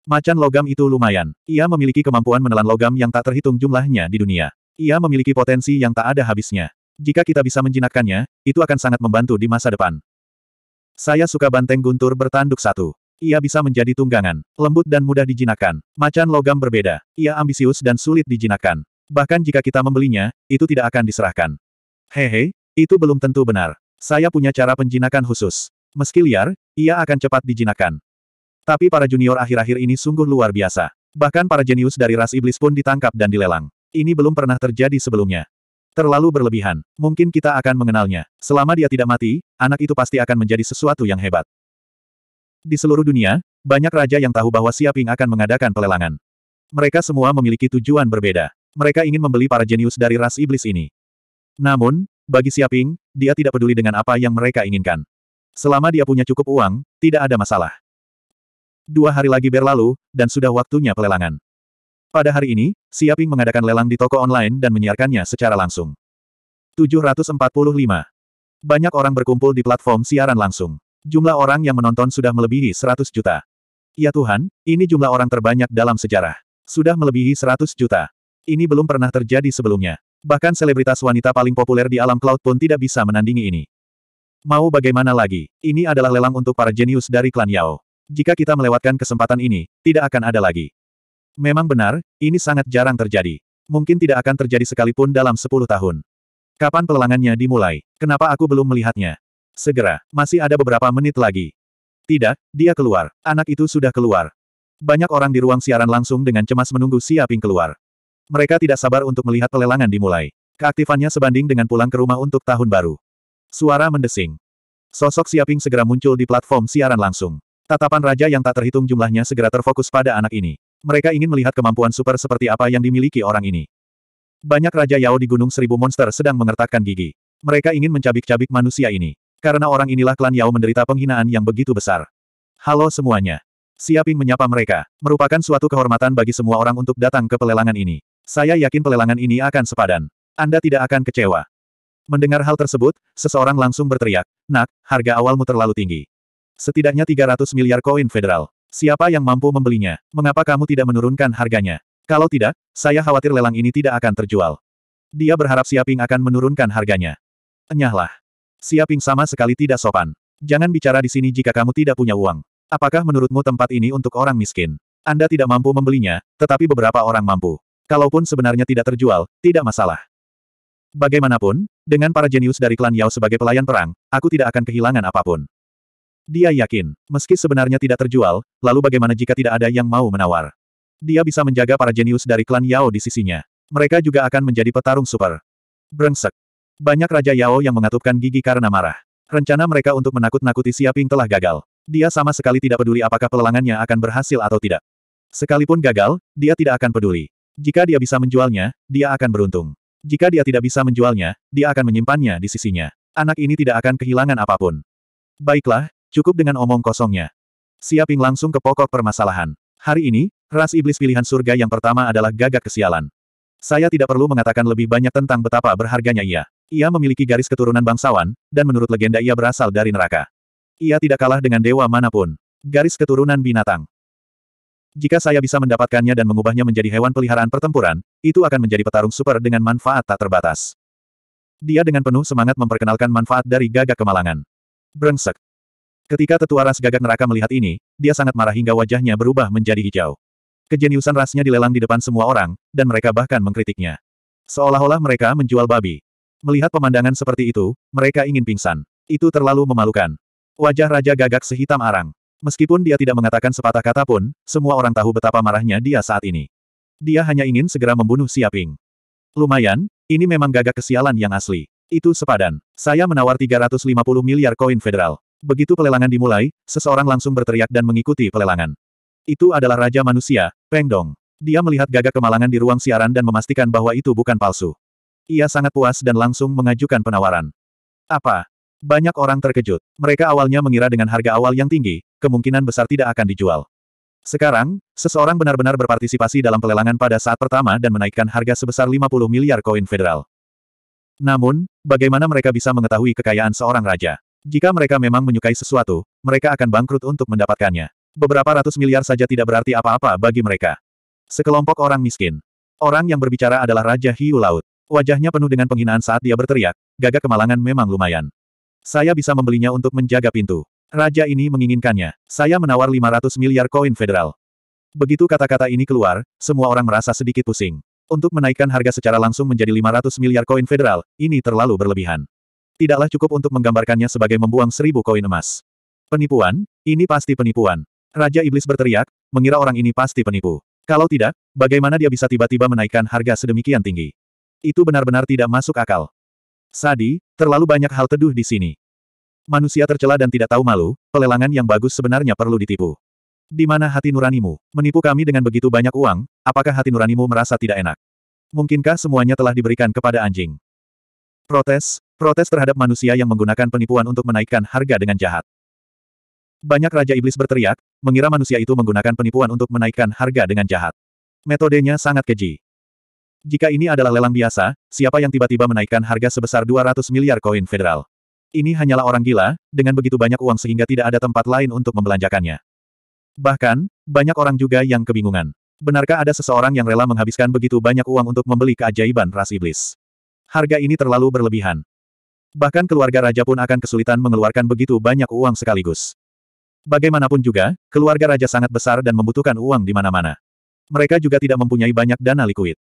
Macan logam itu lumayan. Ia memiliki kemampuan menelan logam yang tak terhitung jumlahnya di dunia. Ia memiliki potensi yang tak ada habisnya. Jika kita bisa menjinakkannya, itu akan sangat membantu di masa depan. Saya suka banteng guntur bertanduk satu. Ia bisa menjadi tunggangan, lembut dan mudah dijinakkan. Macan logam berbeda. Ia ambisius dan sulit dijinakkan. Bahkan jika kita membelinya, itu tidak akan diserahkan. Hehe, itu belum tentu benar. Saya punya cara penjinakan khusus. Meski liar, ia akan cepat dijinakan. Tapi para junior akhir-akhir ini sungguh luar biasa. Bahkan para jenius dari ras iblis pun ditangkap dan dilelang. Ini belum pernah terjadi sebelumnya. Terlalu berlebihan. Mungkin kita akan mengenalnya. Selama dia tidak mati, anak itu pasti akan menjadi sesuatu yang hebat. Di seluruh dunia, banyak raja yang tahu bahwa Siaping akan mengadakan pelelangan. Mereka semua memiliki tujuan berbeda. Mereka ingin membeli para jenius dari ras iblis ini. Namun, bagi Siaping, dia tidak peduli dengan apa yang mereka inginkan. Selama dia punya cukup uang, tidak ada masalah. Dua hari lagi berlalu, dan sudah waktunya pelelangan. Pada hari ini, Siaping mengadakan lelang di toko online dan menyiarkannya secara langsung. 745. Banyak orang berkumpul di platform siaran langsung. Jumlah orang yang menonton sudah melebihi 100 juta. Ya Tuhan, ini jumlah orang terbanyak dalam sejarah. Sudah melebihi 100 juta. Ini belum pernah terjadi sebelumnya. Bahkan selebritas wanita paling populer di alam cloud pun tidak bisa menandingi ini. Mau bagaimana lagi? Ini adalah lelang untuk para jenius dari klan Yao. Jika kita melewatkan kesempatan ini, tidak akan ada lagi. Memang benar, ini sangat jarang terjadi. Mungkin tidak akan terjadi sekalipun dalam 10 tahun. Kapan pelelangannya dimulai? Kenapa aku belum melihatnya? Segera, masih ada beberapa menit lagi. Tidak, dia keluar. Anak itu sudah keluar. Banyak orang di ruang siaran langsung dengan cemas menunggu Siaping keluar. Mereka tidak sabar untuk melihat pelelangan dimulai. Keaktifannya sebanding dengan pulang ke rumah untuk tahun baru. Suara mendesing. Sosok Siaping segera muncul di platform siaran langsung. Tatapan raja yang tak terhitung jumlahnya segera terfokus pada anak ini. Mereka ingin melihat kemampuan super seperti apa yang dimiliki orang ini. Banyak Raja Yao di Gunung Seribu Monster sedang mengertakkan gigi. Mereka ingin mencabik-cabik manusia ini. Karena orang inilah klan Yao menderita penghinaan yang begitu besar. Halo semuanya. Siaping menyapa mereka. Merupakan suatu kehormatan bagi semua orang untuk datang ke pelelangan ini. Saya yakin pelelangan ini akan sepadan. Anda tidak akan kecewa. Mendengar hal tersebut, seseorang langsung berteriak, Nak, harga awalmu terlalu tinggi. Setidaknya 300 miliar koin federal. Siapa yang mampu membelinya? Mengapa kamu tidak menurunkan harganya? Kalau tidak, saya khawatir lelang ini tidak akan terjual. Dia berharap Siaping akan menurunkan harganya. Enyahlah. Siaping sama sekali tidak sopan. Jangan bicara di sini jika kamu tidak punya uang. Apakah menurutmu tempat ini untuk orang miskin? Anda tidak mampu membelinya, tetapi beberapa orang mampu. Kalaupun sebenarnya tidak terjual, tidak masalah. Bagaimanapun, dengan para jenius dari klan Yao sebagai pelayan perang, aku tidak akan kehilangan apapun. Dia yakin, meski sebenarnya tidak terjual, lalu bagaimana jika tidak ada yang mau menawar? Dia bisa menjaga para jenius dari klan Yao di sisinya. Mereka juga akan menjadi petarung super. Brengsek. Banyak Raja Yao yang mengatupkan gigi karena marah. Rencana mereka untuk menakut-nakuti Siaping telah gagal. Dia sama sekali tidak peduli apakah pelelangannya akan berhasil atau tidak. Sekalipun gagal, dia tidak akan peduli. Jika dia bisa menjualnya, dia akan beruntung. Jika dia tidak bisa menjualnya, dia akan menyimpannya di sisinya. Anak ini tidak akan kehilangan apapun. Baiklah, cukup dengan omong kosongnya. Siaping langsung ke pokok permasalahan. Hari ini, ras iblis pilihan surga yang pertama adalah gagak kesialan. Saya tidak perlu mengatakan lebih banyak tentang betapa berharganya ia. Ia memiliki garis keturunan bangsawan, dan menurut legenda ia berasal dari neraka. Ia tidak kalah dengan dewa manapun. Garis keturunan binatang. Jika saya bisa mendapatkannya dan mengubahnya menjadi hewan peliharaan pertempuran, itu akan menjadi petarung super dengan manfaat tak terbatas. Dia dengan penuh semangat memperkenalkan manfaat dari gagak kemalangan. Brengsek. Ketika tetua ras gagak neraka melihat ini, dia sangat marah hingga wajahnya berubah menjadi hijau. Kejeniusan rasnya dilelang di depan semua orang, dan mereka bahkan mengkritiknya. Seolah-olah mereka menjual babi. Melihat pemandangan seperti itu, mereka ingin pingsan. Itu terlalu memalukan. Wajah Raja Gagak sehitam arang. Meskipun dia tidak mengatakan sepatah kata pun, semua orang tahu betapa marahnya dia saat ini. Dia hanya ingin segera membunuh Siaping. Lumayan, ini memang gagak kesialan yang asli. Itu sepadan. Saya menawar 350 miliar koin federal. Begitu pelelangan dimulai, seseorang langsung berteriak dan mengikuti pelelangan. Itu adalah Raja Manusia, Peng Dong. Dia melihat gagak kemalangan di ruang siaran dan memastikan bahwa itu bukan palsu. Ia sangat puas dan langsung mengajukan penawaran. Apa? Banyak orang terkejut. Mereka awalnya mengira dengan harga awal yang tinggi, kemungkinan besar tidak akan dijual. Sekarang, seseorang benar-benar berpartisipasi dalam pelelangan pada saat pertama dan menaikkan harga sebesar 50 miliar koin federal. Namun, bagaimana mereka bisa mengetahui kekayaan seorang raja? Jika mereka memang menyukai sesuatu, mereka akan bangkrut untuk mendapatkannya. Beberapa ratus miliar saja tidak berarti apa-apa bagi mereka. Sekelompok orang miskin. Orang yang berbicara adalah Raja Hiu Laut. Wajahnya penuh dengan penghinaan saat dia berteriak, gagak kemalangan memang lumayan. Saya bisa membelinya untuk menjaga pintu. Raja ini menginginkannya. Saya menawar 500 miliar koin federal. Begitu kata-kata ini keluar, semua orang merasa sedikit pusing. Untuk menaikkan harga secara langsung menjadi 500 miliar koin federal, ini terlalu berlebihan. Tidaklah cukup untuk menggambarkannya sebagai membuang seribu koin emas. Penipuan? Ini pasti penipuan. Raja Iblis berteriak, mengira orang ini pasti penipu. Kalau tidak, bagaimana dia bisa tiba-tiba menaikkan harga sedemikian tinggi? Itu benar-benar tidak masuk akal. Sadi, terlalu banyak hal teduh di sini. Manusia tercela dan tidak tahu malu, pelelangan yang bagus sebenarnya perlu ditipu. Di mana hati nuranimu? Menipu kami dengan begitu banyak uang, apakah hati nuranimu merasa tidak enak? Mungkinkah semuanya telah diberikan kepada anjing? Protes, protes terhadap manusia yang menggunakan penipuan untuk menaikkan harga dengan jahat. Banyak Raja Iblis berteriak, mengira manusia itu menggunakan penipuan untuk menaikkan harga dengan jahat. Metodenya sangat keji. Jika ini adalah lelang biasa, siapa yang tiba-tiba menaikkan harga sebesar 200 miliar koin federal? Ini hanyalah orang gila, dengan begitu banyak uang sehingga tidak ada tempat lain untuk membelanjakannya. Bahkan, banyak orang juga yang kebingungan. Benarkah ada seseorang yang rela menghabiskan begitu banyak uang untuk membeli keajaiban ras iblis? Harga ini terlalu berlebihan. Bahkan keluarga raja pun akan kesulitan mengeluarkan begitu banyak uang sekaligus. Bagaimanapun juga, keluarga raja sangat besar dan membutuhkan uang di mana-mana. Mereka juga tidak mempunyai banyak dana likuid.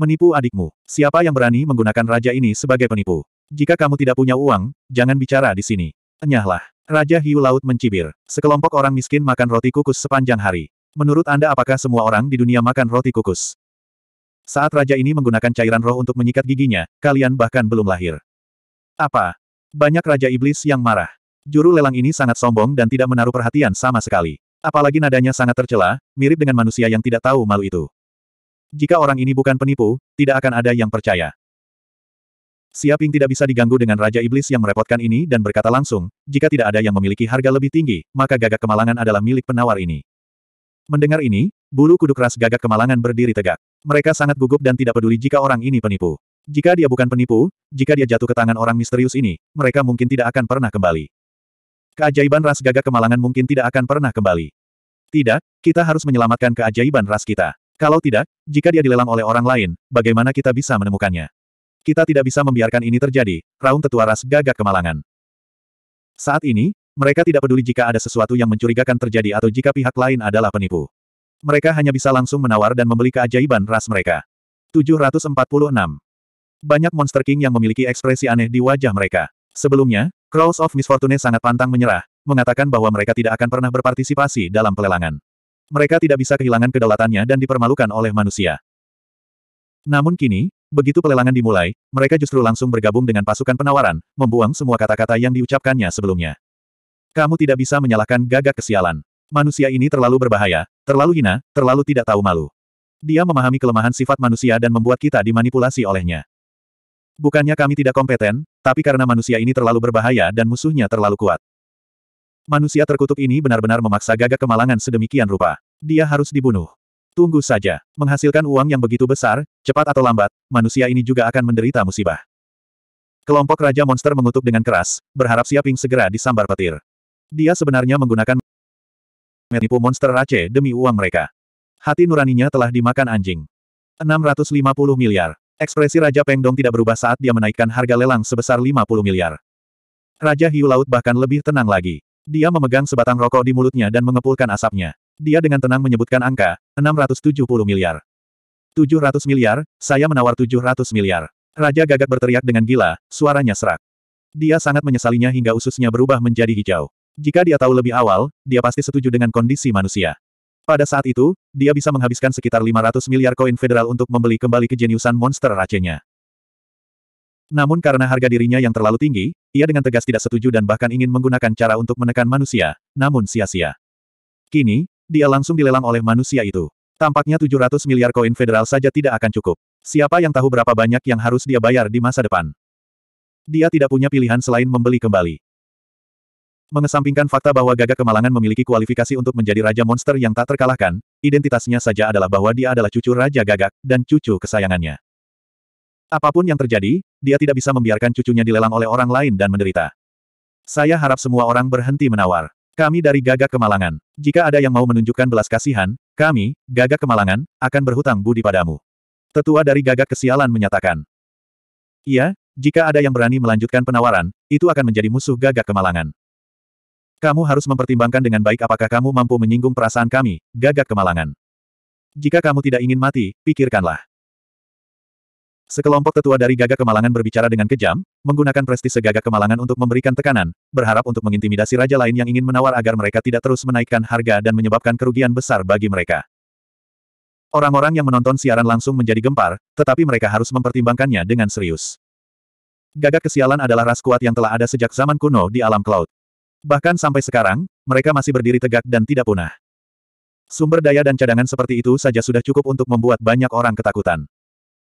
Menipu adikmu. Siapa yang berani menggunakan raja ini sebagai penipu? Jika kamu tidak punya uang, jangan bicara di sini. Enyahlah. Raja Hiu Laut mencibir. Sekelompok orang miskin makan roti kukus sepanjang hari. Menurut Anda apakah semua orang di dunia makan roti kukus? Saat raja ini menggunakan cairan roh untuk menyikat giginya, kalian bahkan belum lahir. Apa? Banyak raja iblis yang marah. Juru lelang ini sangat sombong dan tidak menaruh perhatian sama sekali. Apalagi nadanya sangat tercela, mirip dengan manusia yang tidak tahu malu itu. Jika orang ini bukan penipu, tidak akan ada yang percaya. Siaping tidak bisa diganggu dengan Raja Iblis yang merepotkan ini dan berkata langsung, jika tidak ada yang memiliki harga lebih tinggi, maka gagak kemalangan adalah milik penawar ini. Mendengar ini, bulu kuduk ras gagak kemalangan berdiri tegak. Mereka sangat gugup dan tidak peduli jika orang ini penipu. Jika dia bukan penipu, jika dia jatuh ke tangan orang misterius ini, mereka mungkin tidak akan pernah kembali. Keajaiban ras gagak kemalangan mungkin tidak akan pernah kembali. Tidak, kita harus menyelamatkan keajaiban ras kita. Kalau tidak, jika dia dilelang oleh orang lain, bagaimana kita bisa menemukannya? Kita tidak bisa membiarkan ini terjadi, Raung Tetua Ras gagak kemalangan. Saat ini, mereka tidak peduli jika ada sesuatu yang mencurigakan terjadi atau jika pihak lain adalah penipu. Mereka hanya bisa langsung menawar dan membeli keajaiban ras mereka. 746. Banyak Monster King yang memiliki ekspresi aneh di wajah mereka. Sebelumnya, Crows of Misfortune sangat pantang menyerah, mengatakan bahwa mereka tidak akan pernah berpartisipasi dalam pelelangan. Mereka tidak bisa kehilangan kedaulatannya dan dipermalukan oleh manusia. Namun kini, Begitu pelelangan dimulai, mereka justru langsung bergabung dengan pasukan penawaran, membuang semua kata-kata yang diucapkannya sebelumnya. Kamu tidak bisa menyalahkan gagak kesialan. Manusia ini terlalu berbahaya, terlalu hina, terlalu tidak tahu malu. Dia memahami kelemahan sifat manusia dan membuat kita dimanipulasi olehnya. Bukannya kami tidak kompeten, tapi karena manusia ini terlalu berbahaya dan musuhnya terlalu kuat. Manusia terkutuk ini benar-benar memaksa gagak kemalangan sedemikian rupa. Dia harus dibunuh. Tunggu saja, menghasilkan uang yang begitu besar, cepat atau lambat, manusia ini juga akan menderita musibah. Kelompok Raja Monster mengutuk dengan keras, berharap Siaping segera disambar petir. Dia sebenarnya menggunakan menipu monster Rache demi uang mereka. Hati nuraninya telah dimakan anjing. 650 miliar. Ekspresi Raja Pengdong tidak berubah saat dia menaikkan harga lelang sebesar 50 miliar. Raja Hiu Laut bahkan lebih tenang lagi. Dia memegang sebatang rokok di mulutnya dan mengepulkan asapnya. Dia dengan tenang menyebutkan angka, 670 miliar. 700 miliar, saya menawar 700 miliar. Raja gagak berteriak dengan gila, suaranya serak. Dia sangat menyesalinya hingga ususnya berubah menjadi hijau. Jika dia tahu lebih awal, dia pasti setuju dengan kondisi manusia. Pada saat itu, dia bisa menghabiskan sekitar 500 miliar koin federal untuk membeli kembali kejeniusan monster racenya. Namun karena harga dirinya yang terlalu tinggi, ia dengan tegas tidak setuju dan bahkan ingin menggunakan cara untuk menekan manusia, namun sia-sia. Kini, dia langsung dilelang oleh manusia itu. Tampaknya 700 miliar koin federal saja tidak akan cukup. Siapa yang tahu berapa banyak yang harus dia bayar di masa depan? Dia tidak punya pilihan selain membeli kembali. Mengesampingkan fakta bahwa Gagak Kemalangan memiliki kualifikasi untuk menjadi Raja Monster yang tak terkalahkan, identitasnya saja adalah bahwa dia adalah cucu Raja Gagak, dan cucu kesayangannya. Apapun yang terjadi, dia tidak bisa membiarkan cucunya dilelang oleh orang lain dan menderita. Saya harap semua orang berhenti menawar. Kami dari Gagak Kemalangan. Jika ada yang mau menunjukkan belas kasihan, kami, Gagak Kemalangan, akan berhutang budi padamu. Tetua dari Gagak Kesialan menyatakan. Iya, jika ada yang berani melanjutkan penawaran, itu akan menjadi musuh Gagak Kemalangan. Kamu harus mempertimbangkan dengan baik apakah kamu mampu menyinggung perasaan kami, Gagak Kemalangan. Jika kamu tidak ingin mati, pikirkanlah. Sekelompok tetua dari Gagak Kemalangan berbicara dengan kejam, menggunakan prestise Gagak Kemalangan untuk memberikan tekanan, berharap untuk mengintimidasi raja lain yang ingin menawar agar mereka tidak terus menaikkan harga dan menyebabkan kerugian besar bagi mereka. Orang-orang yang menonton siaran langsung menjadi gempar, tetapi mereka harus mempertimbangkannya dengan serius. Gagak kesialan adalah ras kuat yang telah ada sejak zaman kuno di alam cloud. Bahkan sampai sekarang, mereka masih berdiri tegak dan tidak punah. Sumber daya dan cadangan seperti itu saja sudah cukup untuk membuat banyak orang ketakutan.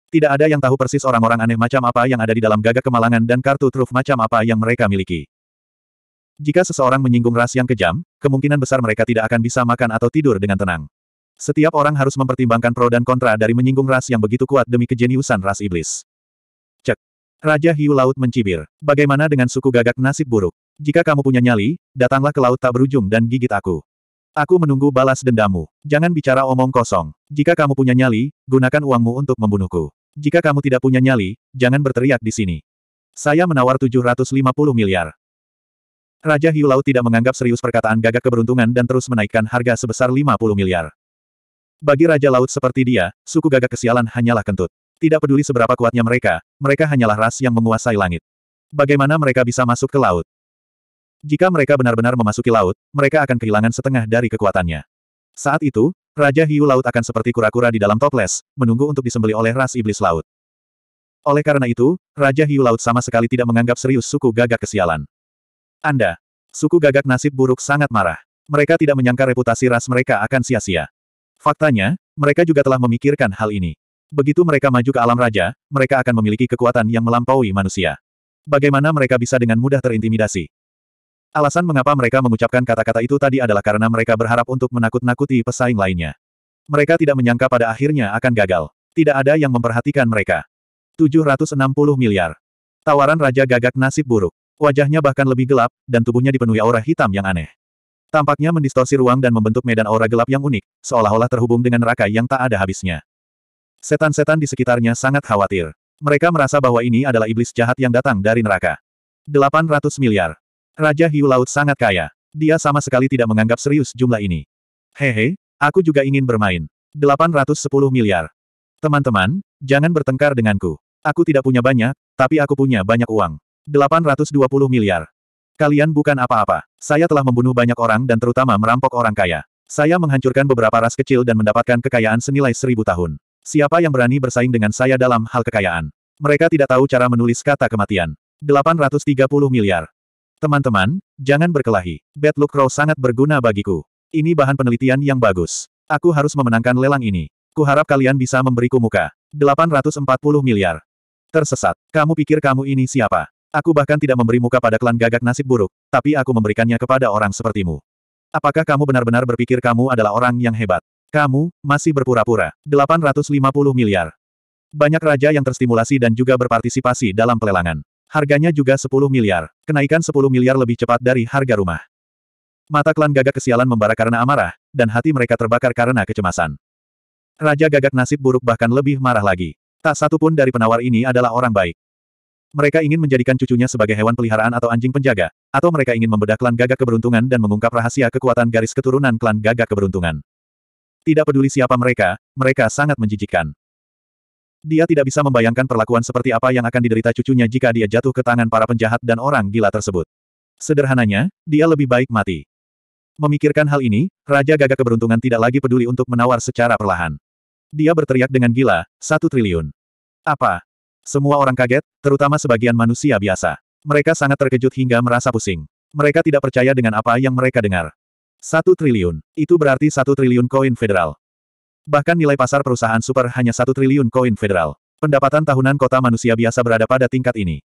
Tidak ada yang tahu persis orang-orang aneh macam apa yang ada di dalam gagak kemalangan dan kartu truf macam apa yang mereka miliki. Jika seseorang menyinggung ras yang kejam, kemungkinan besar mereka tidak akan bisa makan atau tidur dengan tenang. Setiap orang harus mempertimbangkan pro dan kontra dari menyinggung ras yang begitu kuat demi kejeniusan ras iblis. Cek. Raja Hiu Laut mencibir. Bagaimana dengan suku gagak nasib buruk? Jika kamu punya nyali, datanglah ke laut tak berujung dan gigit aku. Aku menunggu balas dendamu. Jangan bicara omong kosong. Jika kamu punya nyali, gunakan uangmu untuk membunuhku. Jika kamu tidak punya nyali, jangan berteriak di sini. Saya menawar 750 miliar. Raja Hiu Laut tidak menganggap serius perkataan gagak keberuntungan dan terus menaikkan harga sebesar 50 miliar. Bagi Raja Laut seperti dia, suku gagak kesialan hanyalah kentut. Tidak peduli seberapa kuatnya mereka, mereka hanyalah ras yang menguasai langit. Bagaimana mereka bisa masuk ke laut? Jika mereka benar-benar memasuki laut, mereka akan kehilangan setengah dari kekuatannya. Saat itu, Raja hiu laut akan seperti kura-kura di dalam toples, menunggu untuk disembeli oleh ras iblis laut. Oleh karena itu, Raja hiu laut sama sekali tidak menganggap serius suku gagak kesialan. Anda, suku gagak nasib buruk sangat marah. Mereka tidak menyangka reputasi ras mereka akan sia-sia. Faktanya, mereka juga telah memikirkan hal ini. Begitu mereka maju ke alam raja, mereka akan memiliki kekuatan yang melampaui manusia. Bagaimana mereka bisa dengan mudah terintimidasi? Alasan mengapa mereka mengucapkan kata-kata itu tadi adalah karena mereka berharap untuk menakut-nakuti pesaing lainnya. Mereka tidak menyangka pada akhirnya akan gagal. Tidak ada yang memperhatikan mereka. 760 miliar. Tawaran Raja gagak nasib buruk. Wajahnya bahkan lebih gelap, dan tubuhnya dipenuhi aura hitam yang aneh. Tampaknya mendistorsi ruang dan membentuk medan aura gelap yang unik, seolah-olah terhubung dengan neraka yang tak ada habisnya. Setan-setan di sekitarnya sangat khawatir. Mereka merasa bahwa ini adalah iblis jahat yang datang dari neraka. 800 miliar. Raja hiu laut sangat kaya. Dia sama sekali tidak menganggap serius jumlah ini. Hehe, aku juga ingin bermain. 810 miliar. Teman-teman, jangan bertengkar denganku. Aku tidak punya banyak, tapi aku punya banyak uang. 820 miliar. Kalian bukan apa-apa. Saya telah membunuh banyak orang dan terutama merampok orang kaya. Saya menghancurkan beberapa ras kecil dan mendapatkan kekayaan senilai seribu tahun. Siapa yang berani bersaing dengan saya dalam hal kekayaan? Mereka tidak tahu cara menulis kata kematian. 830 miliar. Teman-teman, jangan berkelahi. Bad Luck sangat berguna bagiku. Ini bahan penelitian yang bagus. Aku harus memenangkan lelang ini. Kuharap kalian bisa memberiku muka. 840 miliar. Tersesat. Kamu pikir kamu ini siapa? Aku bahkan tidak memberi muka pada klan gagak nasib buruk, tapi aku memberikannya kepada orang sepertimu. Apakah kamu benar-benar berpikir kamu adalah orang yang hebat? Kamu, masih berpura-pura. 850 miliar. Banyak raja yang terstimulasi dan juga berpartisipasi dalam pelelangan. Harganya juga 10 miliar. Kenaikan 10 miliar lebih cepat dari harga rumah. Mata klan gagak kesialan membara karena amarah, dan hati mereka terbakar karena kecemasan. Raja gagak nasib buruk bahkan lebih marah lagi. Tak satu pun dari penawar ini adalah orang baik. Mereka ingin menjadikan cucunya sebagai hewan peliharaan atau anjing penjaga, atau mereka ingin membedah klan gagak keberuntungan dan mengungkap rahasia kekuatan garis keturunan klan gagak keberuntungan. Tidak peduli siapa mereka, mereka sangat menjijikkan. Dia tidak bisa membayangkan perlakuan seperti apa yang akan diderita cucunya jika dia jatuh ke tangan para penjahat dan orang gila tersebut. Sederhananya, dia lebih baik mati. Memikirkan hal ini, Raja Gagak Keberuntungan tidak lagi peduli untuk menawar secara perlahan. Dia berteriak dengan gila, satu triliun. Apa? Semua orang kaget, terutama sebagian manusia biasa. Mereka sangat terkejut hingga merasa pusing. Mereka tidak percaya dengan apa yang mereka dengar. Satu triliun, itu berarti satu triliun koin federal. Bahkan nilai pasar perusahaan super hanya satu triliun koin federal. Pendapatan tahunan kota manusia biasa berada pada tingkat ini.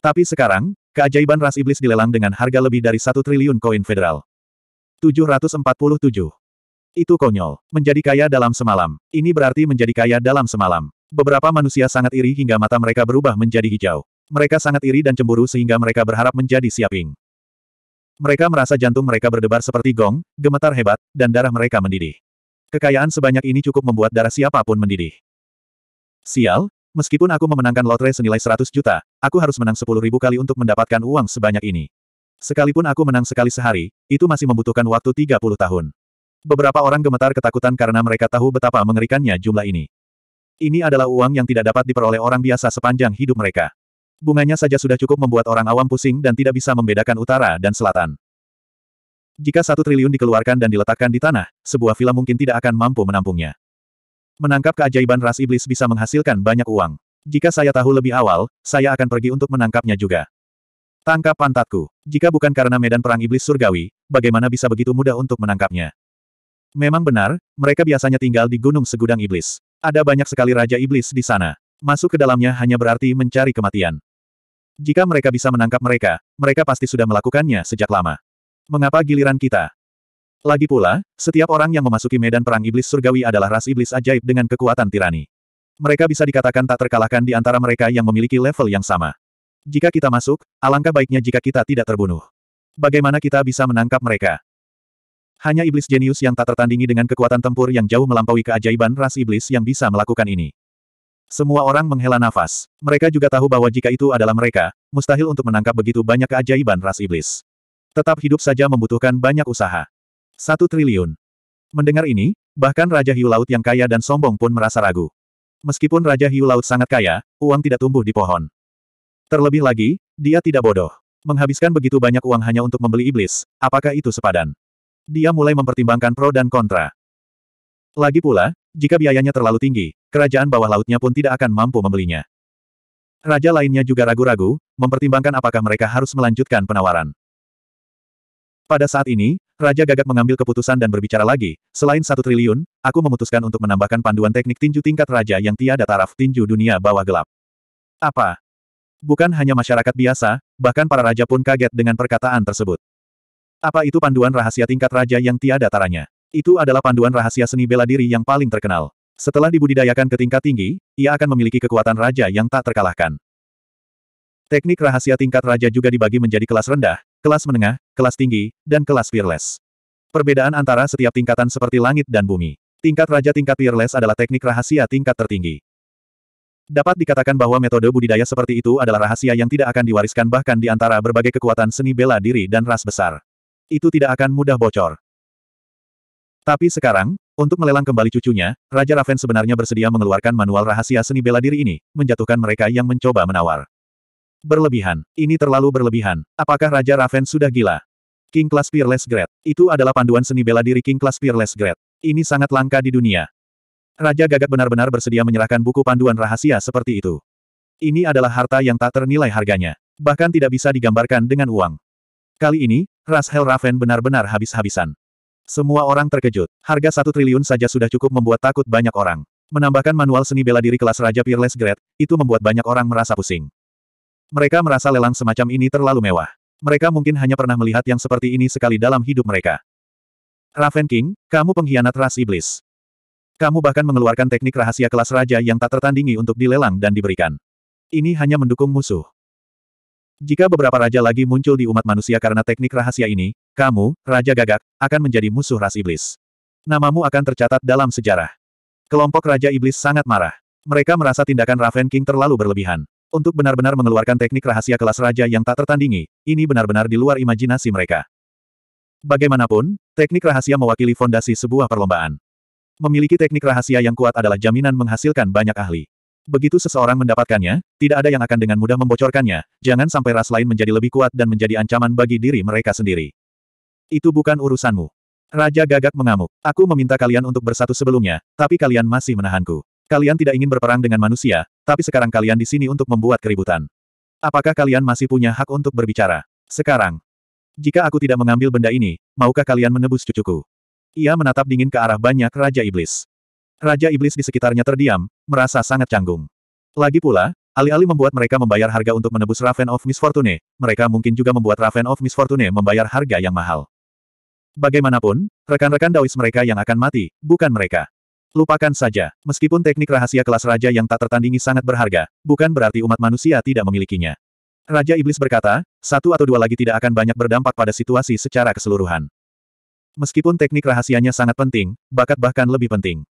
Tapi sekarang, keajaiban ras iblis dilelang dengan harga lebih dari satu triliun koin federal. 747. Itu konyol. Menjadi kaya dalam semalam. Ini berarti menjadi kaya dalam semalam. Beberapa manusia sangat iri hingga mata mereka berubah menjadi hijau. Mereka sangat iri dan cemburu sehingga mereka berharap menjadi siaping. Mereka merasa jantung mereka berdebar seperti gong, gemetar hebat, dan darah mereka mendidih. Kekayaan sebanyak ini cukup membuat darah siapapun mendidih. Sial, meskipun aku memenangkan lotre senilai 100 juta, aku harus menang 10 ribu kali untuk mendapatkan uang sebanyak ini. Sekalipun aku menang sekali sehari, itu masih membutuhkan waktu 30 tahun. Beberapa orang gemetar ketakutan karena mereka tahu betapa mengerikannya jumlah ini. Ini adalah uang yang tidak dapat diperoleh orang biasa sepanjang hidup mereka. Bunganya saja sudah cukup membuat orang awam pusing dan tidak bisa membedakan utara dan selatan. Jika satu triliun dikeluarkan dan diletakkan di tanah, sebuah villa mungkin tidak akan mampu menampungnya. Menangkap keajaiban ras iblis bisa menghasilkan banyak uang. Jika saya tahu lebih awal, saya akan pergi untuk menangkapnya juga. Tangkap pantatku. Jika bukan karena medan perang iblis surgawi, bagaimana bisa begitu mudah untuk menangkapnya? Memang benar, mereka biasanya tinggal di gunung segudang iblis. Ada banyak sekali raja iblis di sana. Masuk ke dalamnya hanya berarti mencari kematian. Jika mereka bisa menangkap mereka, mereka pasti sudah melakukannya sejak lama. Mengapa giliran kita? Lagi pula, setiap orang yang memasuki medan perang iblis surgawi adalah ras iblis ajaib dengan kekuatan tirani. Mereka bisa dikatakan tak terkalahkan di antara mereka yang memiliki level yang sama. Jika kita masuk, alangkah baiknya jika kita tidak terbunuh. Bagaimana kita bisa menangkap mereka? Hanya iblis jenius yang tak tertandingi dengan kekuatan tempur yang jauh melampaui keajaiban ras iblis yang bisa melakukan ini. Semua orang menghela nafas. Mereka juga tahu bahwa jika itu adalah mereka, mustahil untuk menangkap begitu banyak keajaiban ras iblis. Tetap hidup saja membutuhkan banyak usaha. Satu triliun. Mendengar ini, bahkan Raja Hiu Laut yang kaya dan sombong pun merasa ragu. Meskipun Raja Hiu Laut sangat kaya, uang tidak tumbuh di pohon. Terlebih lagi, dia tidak bodoh. Menghabiskan begitu banyak uang hanya untuk membeli iblis, apakah itu sepadan? Dia mulai mempertimbangkan pro dan kontra. Lagi pula, jika biayanya terlalu tinggi, kerajaan bawah lautnya pun tidak akan mampu membelinya. Raja lainnya juga ragu-ragu, mempertimbangkan apakah mereka harus melanjutkan penawaran. Pada saat ini, Raja Gagak mengambil keputusan dan berbicara lagi, selain satu triliun, aku memutuskan untuk menambahkan panduan teknik tinju tingkat raja yang tiada taraf tinju dunia bawah gelap. Apa? Bukan hanya masyarakat biasa, bahkan para raja pun kaget dengan perkataan tersebut. Apa itu panduan rahasia tingkat raja yang tiada taranya? Itu adalah panduan rahasia seni bela diri yang paling terkenal. Setelah dibudidayakan ke tingkat tinggi, ia akan memiliki kekuatan raja yang tak terkalahkan. Teknik rahasia tingkat raja juga dibagi menjadi kelas rendah, kelas menengah, kelas tinggi, dan kelas peerless. Perbedaan antara setiap tingkatan seperti langit dan bumi. Tingkat Raja tingkat peerless adalah teknik rahasia tingkat tertinggi. Dapat dikatakan bahwa metode budidaya seperti itu adalah rahasia yang tidak akan diwariskan bahkan di antara berbagai kekuatan seni bela diri dan ras besar. Itu tidak akan mudah bocor. Tapi sekarang, untuk melelang kembali cucunya, Raja Raven sebenarnya bersedia mengeluarkan manual rahasia seni bela diri ini, menjatuhkan mereka yang mencoba menawar. Berlebihan. Ini terlalu berlebihan. Apakah Raja Raven sudah gila? King Class Peerless Great, Itu adalah panduan seni bela diri King Class Peerless Great. Ini sangat langka di dunia. Raja Gagak benar-benar bersedia menyerahkan buku panduan rahasia seperti itu. Ini adalah harta yang tak ternilai harganya. Bahkan tidak bisa digambarkan dengan uang. Kali ini, ras Hell Raven benar-benar habis-habisan. Semua orang terkejut. Harga satu triliun saja sudah cukup membuat takut banyak orang. Menambahkan manual seni bela diri kelas Raja Peerless Great, itu membuat banyak orang merasa pusing. Mereka merasa lelang semacam ini terlalu mewah. Mereka mungkin hanya pernah melihat yang seperti ini sekali dalam hidup mereka. Raven King, kamu pengkhianat ras iblis. Kamu bahkan mengeluarkan teknik rahasia kelas raja yang tak tertandingi untuk dilelang dan diberikan. Ini hanya mendukung musuh. Jika beberapa raja lagi muncul di umat manusia karena teknik rahasia ini, kamu, Raja Gagak, akan menjadi musuh ras iblis. Namamu akan tercatat dalam sejarah. Kelompok Raja Iblis sangat marah. Mereka merasa tindakan Raven King terlalu berlebihan. Untuk benar-benar mengeluarkan teknik rahasia kelas raja yang tak tertandingi, ini benar-benar di luar imajinasi mereka. Bagaimanapun, teknik rahasia mewakili fondasi sebuah perlombaan. Memiliki teknik rahasia yang kuat adalah jaminan menghasilkan banyak ahli. Begitu seseorang mendapatkannya, tidak ada yang akan dengan mudah membocorkannya, jangan sampai ras lain menjadi lebih kuat dan menjadi ancaman bagi diri mereka sendiri. Itu bukan urusanmu. Raja gagak mengamuk. Aku meminta kalian untuk bersatu sebelumnya, tapi kalian masih menahanku. Kalian tidak ingin berperang dengan manusia, tapi sekarang kalian di sini untuk membuat keributan. Apakah kalian masih punya hak untuk berbicara? Sekarang. Jika aku tidak mengambil benda ini, maukah kalian menebus cucuku? Ia menatap dingin ke arah banyak Raja Iblis. Raja Iblis di sekitarnya terdiam, merasa sangat canggung. Lagi pula, alih-alih membuat mereka membayar harga untuk menebus Raven of Misfortune, mereka mungkin juga membuat Raven of Misfortune membayar harga yang mahal. Bagaimanapun, rekan-rekan Daois mereka yang akan mati, bukan mereka. Lupakan saja, meskipun teknik rahasia kelas raja yang tak tertandingi sangat berharga, bukan berarti umat manusia tidak memilikinya. Raja Iblis berkata, satu atau dua lagi tidak akan banyak berdampak pada situasi secara keseluruhan. Meskipun teknik rahasianya sangat penting, bakat bahkan lebih penting.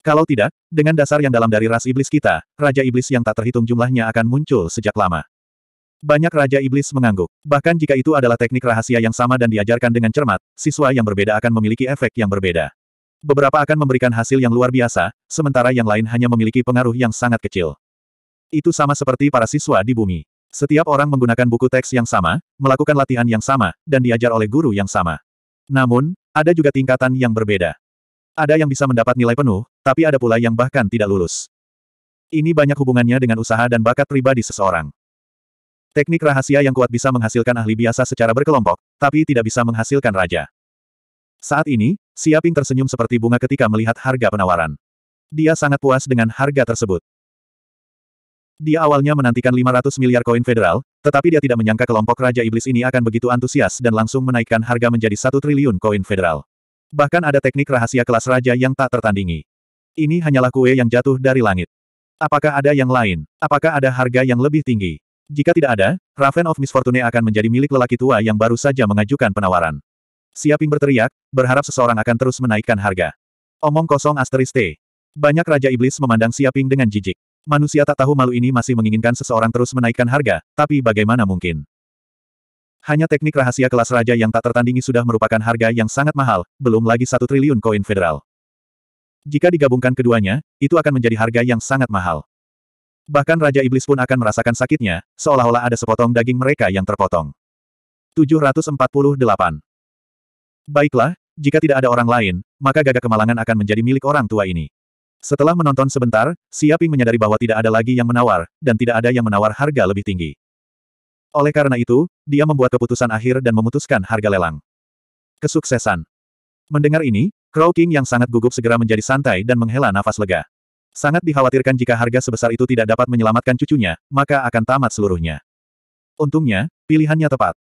Kalau tidak, dengan dasar yang dalam dari ras iblis kita, Raja Iblis yang tak terhitung jumlahnya akan muncul sejak lama. Banyak Raja Iblis mengangguk. Bahkan jika itu adalah teknik rahasia yang sama dan diajarkan dengan cermat, siswa yang berbeda akan memiliki efek yang berbeda. Beberapa akan memberikan hasil yang luar biasa, sementara yang lain hanya memiliki pengaruh yang sangat kecil. Itu sama seperti para siswa di bumi. Setiap orang menggunakan buku teks yang sama, melakukan latihan yang sama, dan diajar oleh guru yang sama. Namun, ada juga tingkatan yang berbeda. Ada yang bisa mendapat nilai penuh, tapi ada pula yang bahkan tidak lulus. Ini banyak hubungannya dengan usaha dan bakat pribadi seseorang. Teknik rahasia yang kuat bisa menghasilkan ahli biasa secara berkelompok, tapi tidak bisa menghasilkan raja. Saat ini, Siaping tersenyum seperti bunga ketika melihat harga penawaran. Dia sangat puas dengan harga tersebut. Dia awalnya menantikan 500 miliar koin federal, tetapi dia tidak menyangka kelompok Raja Iblis ini akan begitu antusias dan langsung menaikkan harga menjadi satu triliun koin federal. Bahkan ada teknik rahasia kelas raja yang tak tertandingi. Ini hanyalah kue yang jatuh dari langit. Apakah ada yang lain? Apakah ada harga yang lebih tinggi? Jika tidak ada, Raven of Misfortune akan menjadi milik lelaki tua yang baru saja mengajukan penawaran. Siaping berteriak, berharap seseorang akan terus menaikkan harga. Omong kosong asteris T. Banyak Raja Iblis memandang Siaping dengan jijik. Manusia tak tahu malu ini masih menginginkan seseorang terus menaikkan harga, tapi bagaimana mungkin? Hanya teknik rahasia kelas raja yang tak tertandingi sudah merupakan harga yang sangat mahal, belum lagi satu triliun koin federal. Jika digabungkan keduanya, itu akan menjadi harga yang sangat mahal. Bahkan Raja Iblis pun akan merasakan sakitnya, seolah-olah ada sepotong daging mereka yang terpotong. 748 Baiklah, jika tidak ada orang lain, maka gagak kemalangan akan menjadi milik orang tua ini. Setelah menonton sebentar, Siaping menyadari bahwa tidak ada lagi yang menawar, dan tidak ada yang menawar harga lebih tinggi. Oleh karena itu, dia membuat keputusan akhir dan memutuskan harga lelang. Kesuksesan. Mendengar ini, Crow King yang sangat gugup segera menjadi santai dan menghela nafas lega. Sangat dikhawatirkan jika harga sebesar itu tidak dapat menyelamatkan cucunya, maka akan tamat seluruhnya. Untungnya, pilihannya tepat.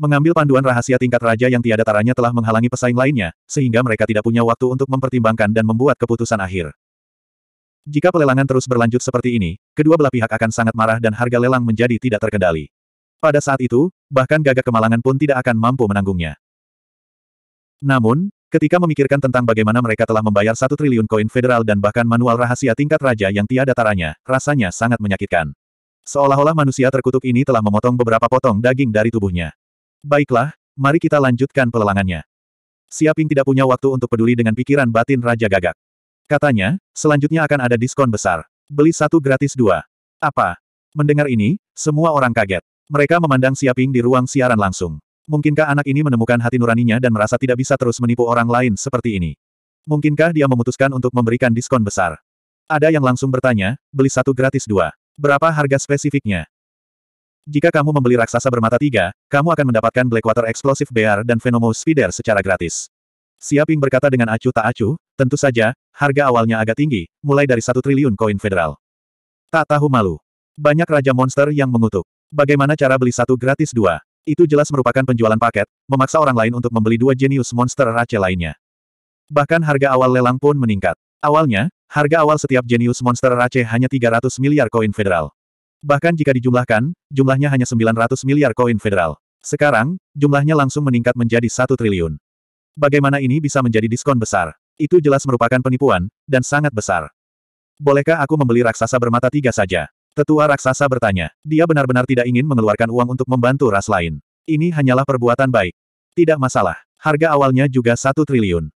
Mengambil panduan rahasia tingkat raja yang tiada taranya telah menghalangi pesaing lainnya, sehingga mereka tidak punya waktu untuk mempertimbangkan dan membuat keputusan akhir. Jika pelelangan terus berlanjut seperti ini, kedua belah pihak akan sangat marah dan harga lelang menjadi tidak terkendali. Pada saat itu, bahkan gagak kemalangan pun tidak akan mampu menanggungnya. Namun, ketika memikirkan tentang bagaimana mereka telah membayar satu triliun koin federal dan bahkan manual rahasia tingkat raja yang tiada taranya, rasanya sangat menyakitkan. Seolah-olah manusia terkutuk ini telah memotong beberapa potong daging dari tubuhnya. Baiklah, mari kita lanjutkan pelelangannya. Siaping tidak punya waktu untuk peduli dengan pikiran batin Raja Gagak. Katanya, selanjutnya akan ada diskon besar. Beli satu gratis dua. Apa? Mendengar ini, semua orang kaget. Mereka memandang Siaping di ruang siaran langsung. Mungkinkah anak ini menemukan hati nuraninya dan merasa tidak bisa terus menipu orang lain seperti ini? Mungkinkah dia memutuskan untuk memberikan diskon besar? Ada yang langsung bertanya, beli satu gratis dua. Berapa harga spesifiknya? Jika kamu membeli raksasa bermata tiga, kamu akan mendapatkan Blackwater Explosive Bear dan Venomous Spider secara gratis. Siaping berkata dengan acuh tak acuh, tentu saja, harga awalnya agak tinggi, mulai dari satu triliun koin federal. Tak tahu malu. Banyak raja monster yang mengutuk. Bagaimana cara beli satu gratis dua? Itu jelas merupakan penjualan paket, memaksa orang lain untuk membeli dua jenius monster raja lainnya. Bahkan harga awal lelang pun meningkat. Awalnya, harga awal setiap jenius monster raja hanya 300 miliar koin federal. Bahkan jika dijumlahkan, jumlahnya hanya 900 miliar koin federal. Sekarang, jumlahnya langsung meningkat menjadi satu triliun. Bagaimana ini bisa menjadi diskon besar? Itu jelas merupakan penipuan, dan sangat besar. Bolehkah aku membeli raksasa bermata tiga saja? Tetua raksasa bertanya. Dia benar-benar tidak ingin mengeluarkan uang untuk membantu ras lain. Ini hanyalah perbuatan baik. Tidak masalah. Harga awalnya juga satu triliun.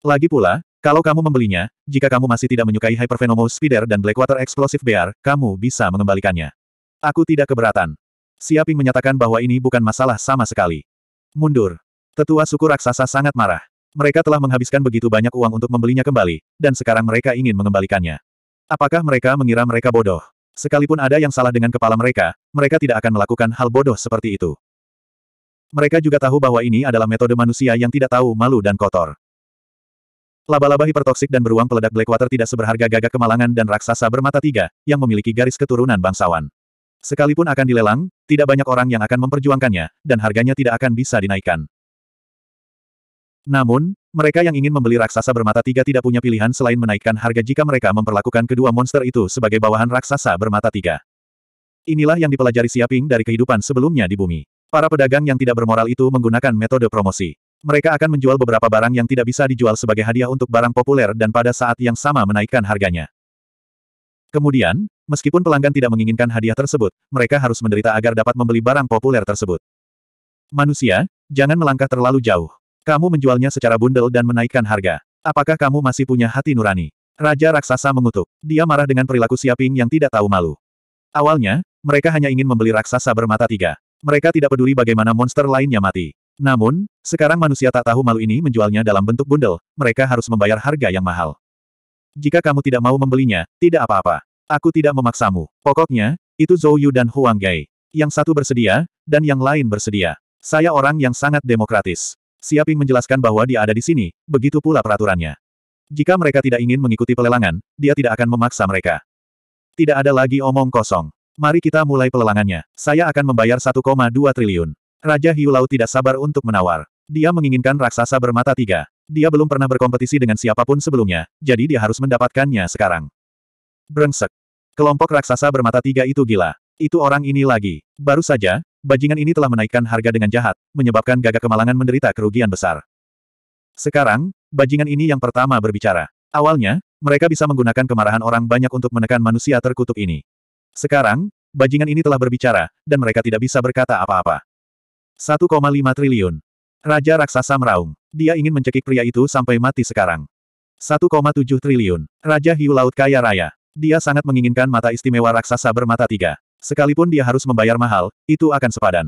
Lagi pula, kalau kamu membelinya, jika kamu masih tidak menyukai Hypervenomous Spider dan Blackwater Explosive Bear, kamu bisa mengembalikannya. Aku tidak keberatan. Siaping menyatakan bahwa ini bukan masalah sama sekali. Mundur. Tetua suku raksasa sangat marah. Mereka telah menghabiskan begitu banyak uang untuk membelinya kembali, dan sekarang mereka ingin mengembalikannya. Apakah mereka mengira mereka bodoh? Sekalipun ada yang salah dengan kepala mereka, mereka tidak akan melakukan hal bodoh seperti itu. Mereka juga tahu bahwa ini adalah metode manusia yang tidak tahu malu dan kotor. Laba-laba hipertoksik dan beruang peledak Blackwater tidak seberharga gagak kemalangan dan raksasa bermata tiga, yang memiliki garis keturunan bangsawan. Sekalipun akan dilelang, tidak banyak orang yang akan memperjuangkannya, dan harganya tidak akan bisa dinaikkan. Namun, mereka yang ingin membeli raksasa bermata tiga tidak punya pilihan selain menaikkan harga jika mereka memperlakukan kedua monster itu sebagai bawahan raksasa bermata tiga. Inilah yang dipelajari Siaping dari kehidupan sebelumnya di bumi. Para pedagang yang tidak bermoral itu menggunakan metode promosi. Mereka akan menjual beberapa barang yang tidak bisa dijual sebagai hadiah untuk barang populer dan pada saat yang sama menaikkan harganya. Kemudian, meskipun pelanggan tidak menginginkan hadiah tersebut, mereka harus menderita agar dapat membeli barang populer tersebut. Manusia, jangan melangkah terlalu jauh. Kamu menjualnya secara bundel dan menaikkan harga. Apakah kamu masih punya hati nurani? Raja raksasa mengutuk. Dia marah dengan perilaku Siaping yang tidak tahu malu. Awalnya, mereka hanya ingin membeli raksasa bermata tiga. Mereka tidak peduli bagaimana monster lainnya mati. Namun, sekarang manusia tak tahu malu ini menjualnya dalam bentuk bundel, mereka harus membayar harga yang mahal. Jika kamu tidak mau membelinya, tidak apa-apa. Aku tidak memaksamu. Pokoknya, itu Zhou Yu dan Huang Gai. Yang satu bersedia, dan yang lain bersedia. Saya orang yang sangat demokratis. Siaping menjelaskan bahwa dia ada di sini, begitu pula peraturannya. Jika mereka tidak ingin mengikuti pelelangan, dia tidak akan memaksa mereka. Tidak ada lagi omong kosong. Mari kita mulai pelelangannya. Saya akan membayar 1,2 triliun. Raja Hiu Laut tidak sabar untuk menawar. Dia menginginkan raksasa bermata tiga. Dia belum pernah berkompetisi dengan siapapun sebelumnya, jadi dia harus mendapatkannya sekarang. Brengsek. Kelompok raksasa bermata tiga itu gila. Itu orang ini lagi. Baru saja, bajingan ini telah menaikkan harga dengan jahat, menyebabkan gagak kemalangan menderita kerugian besar. Sekarang, bajingan ini yang pertama berbicara. Awalnya, mereka bisa menggunakan kemarahan orang banyak untuk menekan manusia terkutuk ini. Sekarang, bajingan ini telah berbicara, dan mereka tidak bisa berkata apa-apa. 1,5 triliun. Raja Raksasa meraung. Dia ingin mencekik pria itu sampai mati sekarang. 1,7 triliun. Raja Hiu Laut Kaya Raya. Dia sangat menginginkan mata istimewa raksasa bermata tiga. Sekalipun dia harus membayar mahal, itu akan sepadan.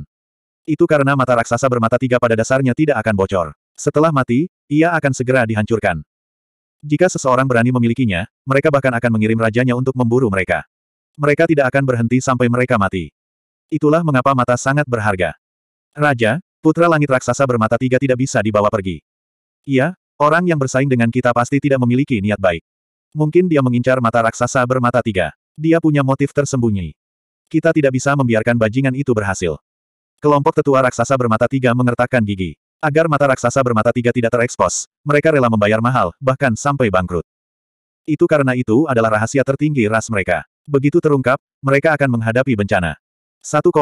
Itu karena mata raksasa bermata tiga pada dasarnya tidak akan bocor. Setelah mati, ia akan segera dihancurkan. Jika seseorang berani memilikinya, mereka bahkan akan mengirim rajanya untuk memburu mereka. Mereka tidak akan berhenti sampai mereka mati. Itulah mengapa mata sangat berharga. Raja, putra langit raksasa bermata tiga tidak bisa dibawa pergi. Iya, orang yang bersaing dengan kita pasti tidak memiliki niat baik. Mungkin dia mengincar mata raksasa bermata tiga. Dia punya motif tersembunyi. Kita tidak bisa membiarkan bajingan itu berhasil. Kelompok tetua raksasa bermata tiga mengertakkan gigi. Agar mata raksasa bermata tiga tidak terekspos, mereka rela membayar mahal, bahkan sampai bangkrut. Itu karena itu adalah rahasia tertinggi ras mereka. Begitu terungkap, mereka akan menghadapi bencana. 1,8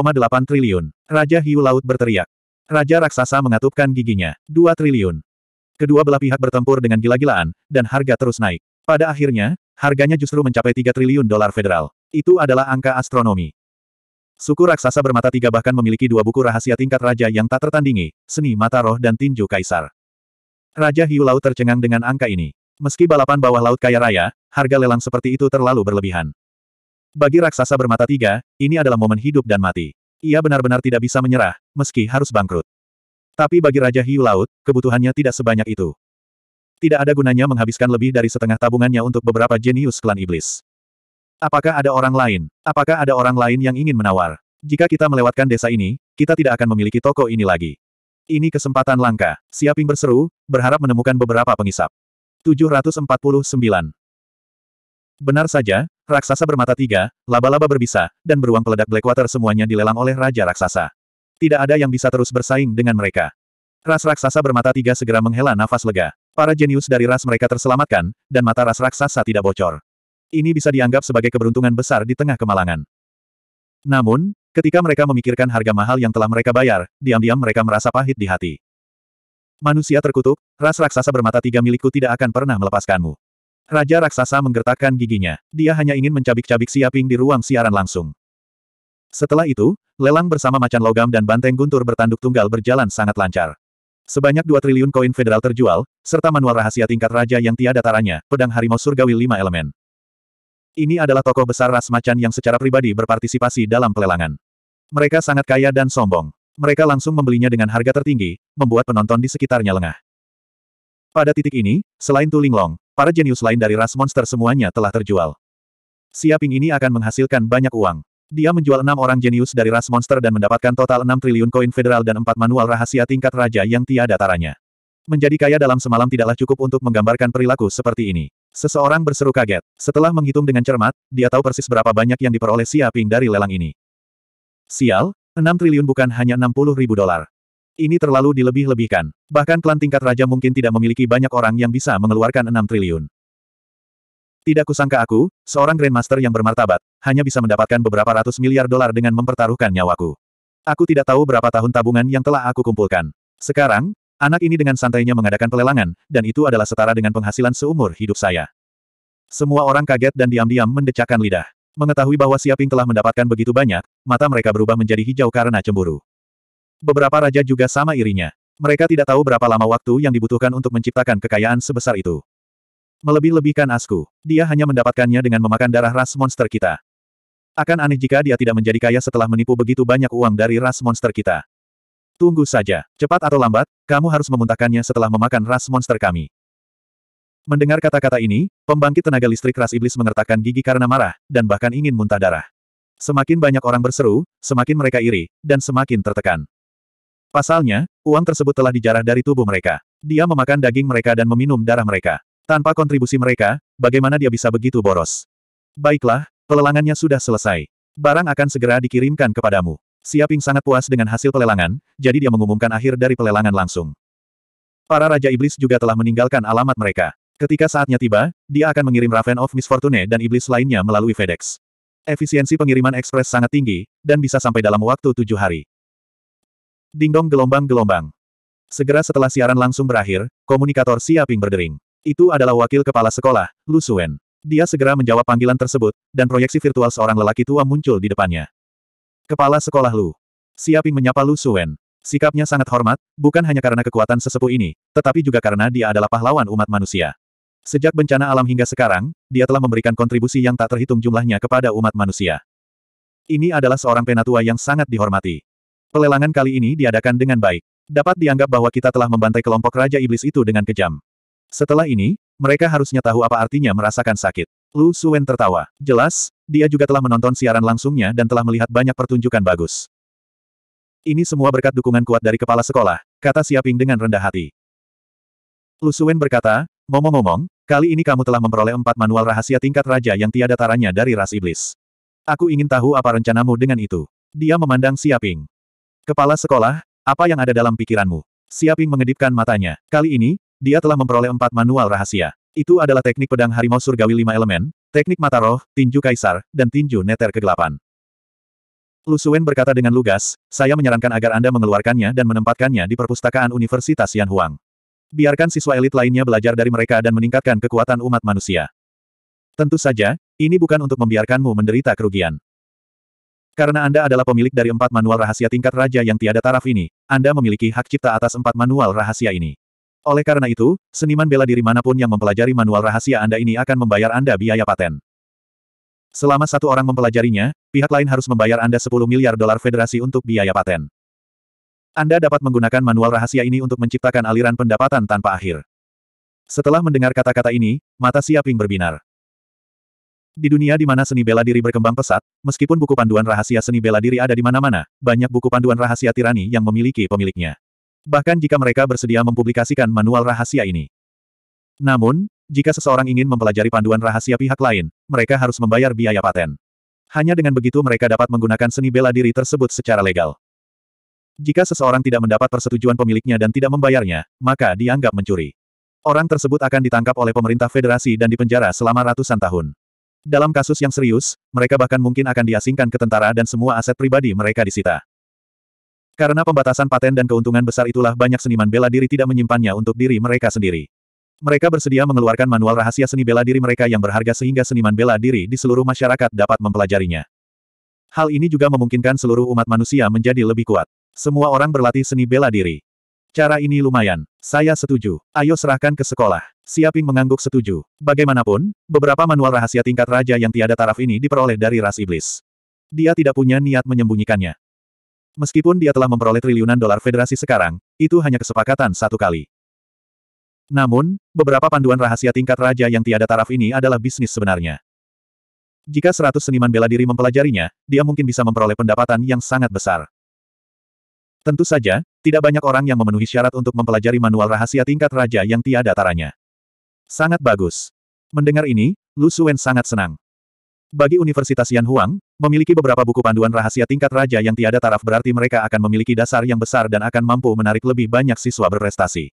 triliun. Raja hiu laut berteriak. Raja raksasa mengatupkan giginya. 2 triliun. Kedua belah pihak bertempur dengan gila-gilaan, dan harga terus naik. Pada akhirnya, harganya justru mencapai 3 triliun dolar federal. Itu adalah angka astronomi. Suku raksasa bermata tiga bahkan memiliki dua buku rahasia tingkat raja yang tak tertandingi, seni mata roh dan tinju kaisar. Raja hiu laut tercengang dengan angka ini. Meski balapan bawah laut kaya raya, harga lelang seperti itu terlalu berlebihan. Bagi raksasa bermata tiga, ini adalah momen hidup dan mati. Ia benar-benar tidak bisa menyerah, meski harus bangkrut. Tapi bagi Raja Hiu Laut, kebutuhannya tidak sebanyak itu. Tidak ada gunanya menghabiskan lebih dari setengah tabungannya untuk beberapa jenius klan iblis. Apakah ada orang lain? Apakah ada orang lain yang ingin menawar? Jika kita melewatkan desa ini, kita tidak akan memiliki toko ini lagi. Ini kesempatan langka. Siaping berseru, berharap menemukan beberapa pengisap. 749. Benar saja, raksasa bermata tiga, laba-laba berbisa, dan beruang peledak Blackwater semuanya dilelang oleh Raja Raksasa. Tidak ada yang bisa terus bersaing dengan mereka. Ras raksasa bermata tiga segera menghela nafas lega. Para jenius dari ras mereka terselamatkan, dan mata ras raksasa tidak bocor. Ini bisa dianggap sebagai keberuntungan besar di tengah kemalangan. Namun, ketika mereka memikirkan harga mahal yang telah mereka bayar, diam-diam mereka merasa pahit di hati. Manusia terkutuk, ras raksasa bermata tiga milikku tidak akan pernah melepaskanmu. Raja raksasa menggertakkan giginya. Dia hanya ingin mencabik-cabik Siaping di ruang siaran langsung. Setelah itu, lelang bersama macan logam dan banteng guntur bertanduk tunggal berjalan sangat lancar. Sebanyak 2 triliun koin federal terjual, serta manual rahasia tingkat raja yang tiada taranya, pedang harimau surgawi lima elemen. Ini adalah tokoh besar ras macan yang secara pribadi berpartisipasi dalam pelelangan. Mereka sangat kaya dan sombong. Mereka langsung membelinya dengan harga tertinggi, membuat penonton di sekitarnya lengah. Pada titik ini, selain Tuling Long, para jenius lain dari ras monster semuanya telah terjual. Siaping ini akan menghasilkan banyak uang. Dia menjual enam orang jenius dari ras monster dan mendapatkan total 6 triliun koin federal dan empat manual rahasia tingkat raja yang tiada taranya. Menjadi kaya dalam semalam tidaklah cukup untuk menggambarkan perilaku seperti ini. Seseorang berseru kaget. Setelah menghitung dengan cermat, dia tahu persis berapa banyak yang diperoleh Siaping dari lelang ini. Sial, 6 triliun bukan hanya 60 ribu dolar. Ini terlalu dilebih-lebihkan. Bahkan klan tingkat raja mungkin tidak memiliki banyak orang yang bisa mengeluarkan 6 triliun. Tidak kusangka aku, seorang Grandmaster yang bermartabat, hanya bisa mendapatkan beberapa ratus miliar dolar dengan mempertaruhkan nyawaku. Aku tidak tahu berapa tahun tabungan yang telah aku kumpulkan. Sekarang, anak ini dengan santainya mengadakan pelelangan, dan itu adalah setara dengan penghasilan seumur hidup saya. Semua orang kaget dan diam-diam mendecakkan lidah. Mengetahui bahwa Siaping telah mendapatkan begitu banyak, mata mereka berubah menjadi hijau karena cemburu. Beberapa raja juga sama irinya. Mereka tidak tahu berapa lama waktu yang dibutuhkan untuk menciptakan kekayaan sebesar itu. Melebih-lebihkan Asku. Dia hanya mendapatkannya dengan memakan darah ras monster kita. Akan aneh jika dia tidak menjadi kaya setelah menipu begitu banyak uang dari ras monster kita. Tunggu saja, cepat atau lambat, kamu harus memuntahkannya setelah memakan ras monster kami. Mendengar kata-kata ini, pembangkit tenaga listrik ras iblis mengertakkan gigi karena marah, dan bahkan ingin muntah darah. Semakin banyak orang berseru, semakin mereka iri, dan semakin tertekan. Pasalnya, uang tersebut telah dijarah dari tubuh mereka. Dia memakan daging mereka dan meminum darah mereka. Tanpa kontribusi mereka, bagaimana dia bisa begitu boros? Baiklah, pelelangannya sudah selesai. Barang akan segera dikirimkan kepadamu. Siaping sangat puas dengan hasil pelelangan, jadi dia mengumumkan akhir dari pelelangan langsung. Para Raja Iblis juga telah meninggalkan alamat mereka. Ketika saatnya tiba, dia akan mengirim Raven of Misfortune dan Iblis lainnya melalui FedEx. Efisiensi pengiriman ekspres sangat tinggi, dan bisa sampai dalam waktu tujuh hari. Dingdong gelombang-gelombang. Segera setelah siaran langsung berakhir, komunikator Siaping berdering. Itu adalah wakil kepala sekolah, Lu Suen. Dia segera menjawab panggilan tersebut, dan proyeksi virtual seorang lelaki tua muncul di depannya. Kepala sekolah Lu. Siaping menyapa Lu Suen. Sikapnya sangat hormat, bukan hanya karena kekuatan sesepuh ini, tetapi juga karena dia adalah pahlawan umat manusia. Sejak bencana alam hingga sekarang, dia telah memberikan kontribusi yang tak terhitung jumlahnya kepada umat manusia. Ini adalah seorang penatua yang sangat dihormati. Pelelangan kali ini diadakan dengan baik. Dapat dianggap bahwa kita telah membantai kelompok Raja Iblis itu dengan kejam. Setelah ini, mereka harusnya tahu apa artinya merasakan sakit. Lu Suwen tertawa. Jelas, dia juga telah menonton siaran langsungnya dan telah melihat banyak pertunjukan bagus. Ini semua berkat dukungan kuat dari kepala sekolah, kata Siaping dengan rendah hati. Lu Suwen berkata, "Momong-momong, kali ini kamu telah memperoleh empat manual rahasia tingkat raja yang tiada taranya dari ras iblis. Aku ingin tahu apa rencanamu dengan itu. Dia memandang Siaping. Kepala sekolah, apa yang ada dalam pikiranmu? Siaping mengedipkan matanya. Kali ini, dia telah memperoleh empat manual rahasia. Itu adalah teknik pedang harimau surgawi lima elemen, teknik mata roh, tinju kaisar, dan tinju neter kegelapan. Lusuen berkata dengan lugas, saya menyarankan agar Anda mengeluarkannya dan menempatkannya di perpustakaan Universitas Yanhuang. Biarkan siswa elit lainnya belajar dari mereka dan meningkatkan kekuatan umat manusia. Tentu saja, ini bukan untuk membiarkanmu menderita kerugian. Karena Anda adalah pemilik dari empat manual rahasia tingkat raja yang tiada taraf ini, Anda memiliki hak cipta atas empat manual rahasia ini. Oleh karena itu, seniman bela diri manapun yang mempelajari manual rahasia Anda ini akan membayar Anda biaya paten. Selama satu orang mempelajarinya, pihak lain harus membayar Anda 10 miliar dolar federasi untuk biaya paten. Anda dapat menggunakan manual rahasia ini untuk menciptakan aliran pendapatan tanpa akhir. Setelah mendengar kata-kata ini, mata Siaping berbinar. Di dunia di mana seni bela diri berkembang pesat, meskipun buku panduan rahasia seni bela diri ada di mana-mana, banyak buku panduan rahasia tirani yang memiliki pemiliknya. Bahkan jika mereka bersedia mempublikasikan manual rahasia ini. Namun, jika seseorang ingin mempelajari panduan rahasia pihak lain, mereka harus membayar biaya paten. Hanya dengan begitu mereka dapat menggunakan seni bela diri tersebut secara legal. Jika seseorang tidak mendapat persetujuan pemiliknya dan tidak membayarnya, maka dianggap mencuri. Orang tersebut akan ditangkap oleh pemerintah federasi dan dipenjara selama ratusan tahun. Dalam kasus yang serius, mereka bahkan mungkin akan diasingkan ke tentara dan semua aset pribadi mereka disita. Karena pembatasan paten dan keuntungan besar itulah banyak seniman bela diri tidak menyimpannya untuk diri mereka sendiri. Mereka bersedia mengeluarkan manual rahasia seni bela diri mereka yang berharga sehingga seniman bela diri di seluruh masyarakat dapat mempelajarinya. Hal ini juga memungkinkan seluruh umat manusia menjadi lebih kuat. Semua orang berlatih seni bela diri. Cara ini lumayan. Saya setuju. Ayo serahkan ke sekolah. Siaping mengangguk setuju. Bagaimanapun, beberapa manual rahasia tingkat raja yang tiada taraf ini diperoleh dari ras iblis. Dia tidak punya niat menyembunyikannya. Meskipun dia telah memperoleh triliunan dolar federasi sekarang, itu hanya kesepakatan satu kali. Namun, beberapa panduan rahasia tingkat raja yang tiada taraf ini adalah bisnis sebenarnya. Jika seratus seniman bela diri mempelajarinya, dia mungkin bisa memperoleh pendapatan yang sangat besar. Tentu saja, tidak banyak orang yang memenuhi syarat untuk mempelajari manual rahasia tingkat raja yang tiada taranya. Sangat bagus. Mendengar ini, Lu Suwen sangat senang. Bagi Universitas Yan Huang, memiliki beberapa buku panduan rahasia tingkat raja yang tiada taraf berarti mereka akan memiliki dasar yang besar dan akan mampu menarik lebih banyak siswa berprestasi.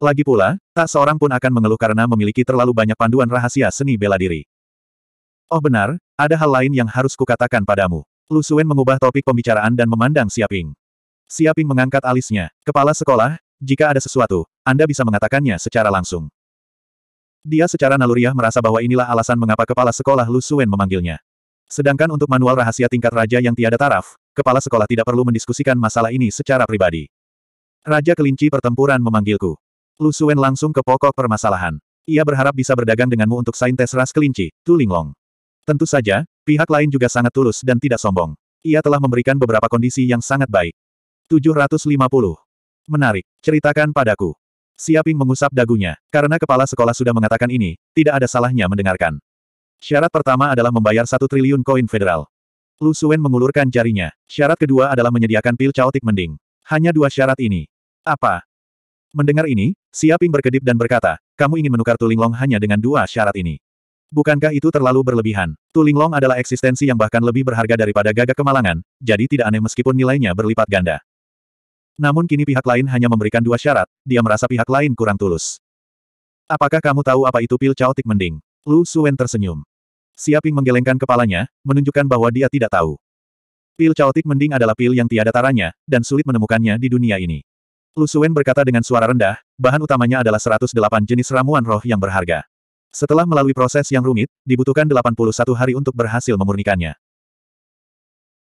Lagi pula, tak seorang pun akan mengeluh karena memiliki terlalu banyak panduan rahasia seni bela diri. Oh benar, ada hal lain yang harus kukatakan padamu. Lu Suwen mengubah topik pembicaraan dan memandang Siaping. Siaping mengangkat alisnya. Kepala sekolah, jika ada sesuatu, Anda bisa mengatakannya secara langsung. Dia secara naluriah merasa bahwa inilah alasan mengapa kepala sekolah Lu Suen memanggilnya. Sedangkan untuk manual rahasia tingkat raja yang tiada taraf, kepala sekolah tidak perlu mendiskusikan masalah ini secara pribadi. Raja kelinci pertempuran memanggilku. Lu Suen langsung ke pokok permasalahan. Ia berharap bisa berdagang denganmu untuk saintes ras kelinci, Tu Linglong. Tentu saja, pihak lain juga sangat tulus dan tidak sombong. Ia telah memberikan beberapa kondisi yang sangat baik. 750. Menarik. Ceritakan padaku. Siaping mengusap dagunya. Karena kepala sekolah sudah mengatakan ini, tidak ada salahnya mendengarkan. Syarat pertama adalah membayar satu triliun koin federal. Lu Suen mengulurkan jarinya. Syarat kedua adalah menyediakan pil caotik mending. Hanya dua syarat ini. Apa? Mendengar ini, Siaping berkedip dan berkata, kamu ingin menukar Tulinglong hanya dengan dua syarat ini. Bukankah itu terlalu berlebihan? Tulinglong adalah eksistensi yang bahkan lebih berharga daripada gagak kemalangan, jadi tidak aneh meskipun nilainya berlipat ganda. Namun kini pihak lain hanya memberikan dua syarat, dia merasa pihak lain kurang tulus. Apakah kamu tahu apa itu pil caotik mending? Lu Suwen tersenyum. Siaping menggelengkan kepalanya, menunjukkan bahwa dia tidak tahu. Pil caotik mending adalah pil yang tiada taranya, dan sulit menemukannya di dunia ini. Lu Suwen berkata dengan suara rendah, bahan utamanya adalah 108 jenis ramuan roh yang berharga. Setelah melalui proses yang rumit, dibutuhkan 81 hari untuk berhasil memurnikannya.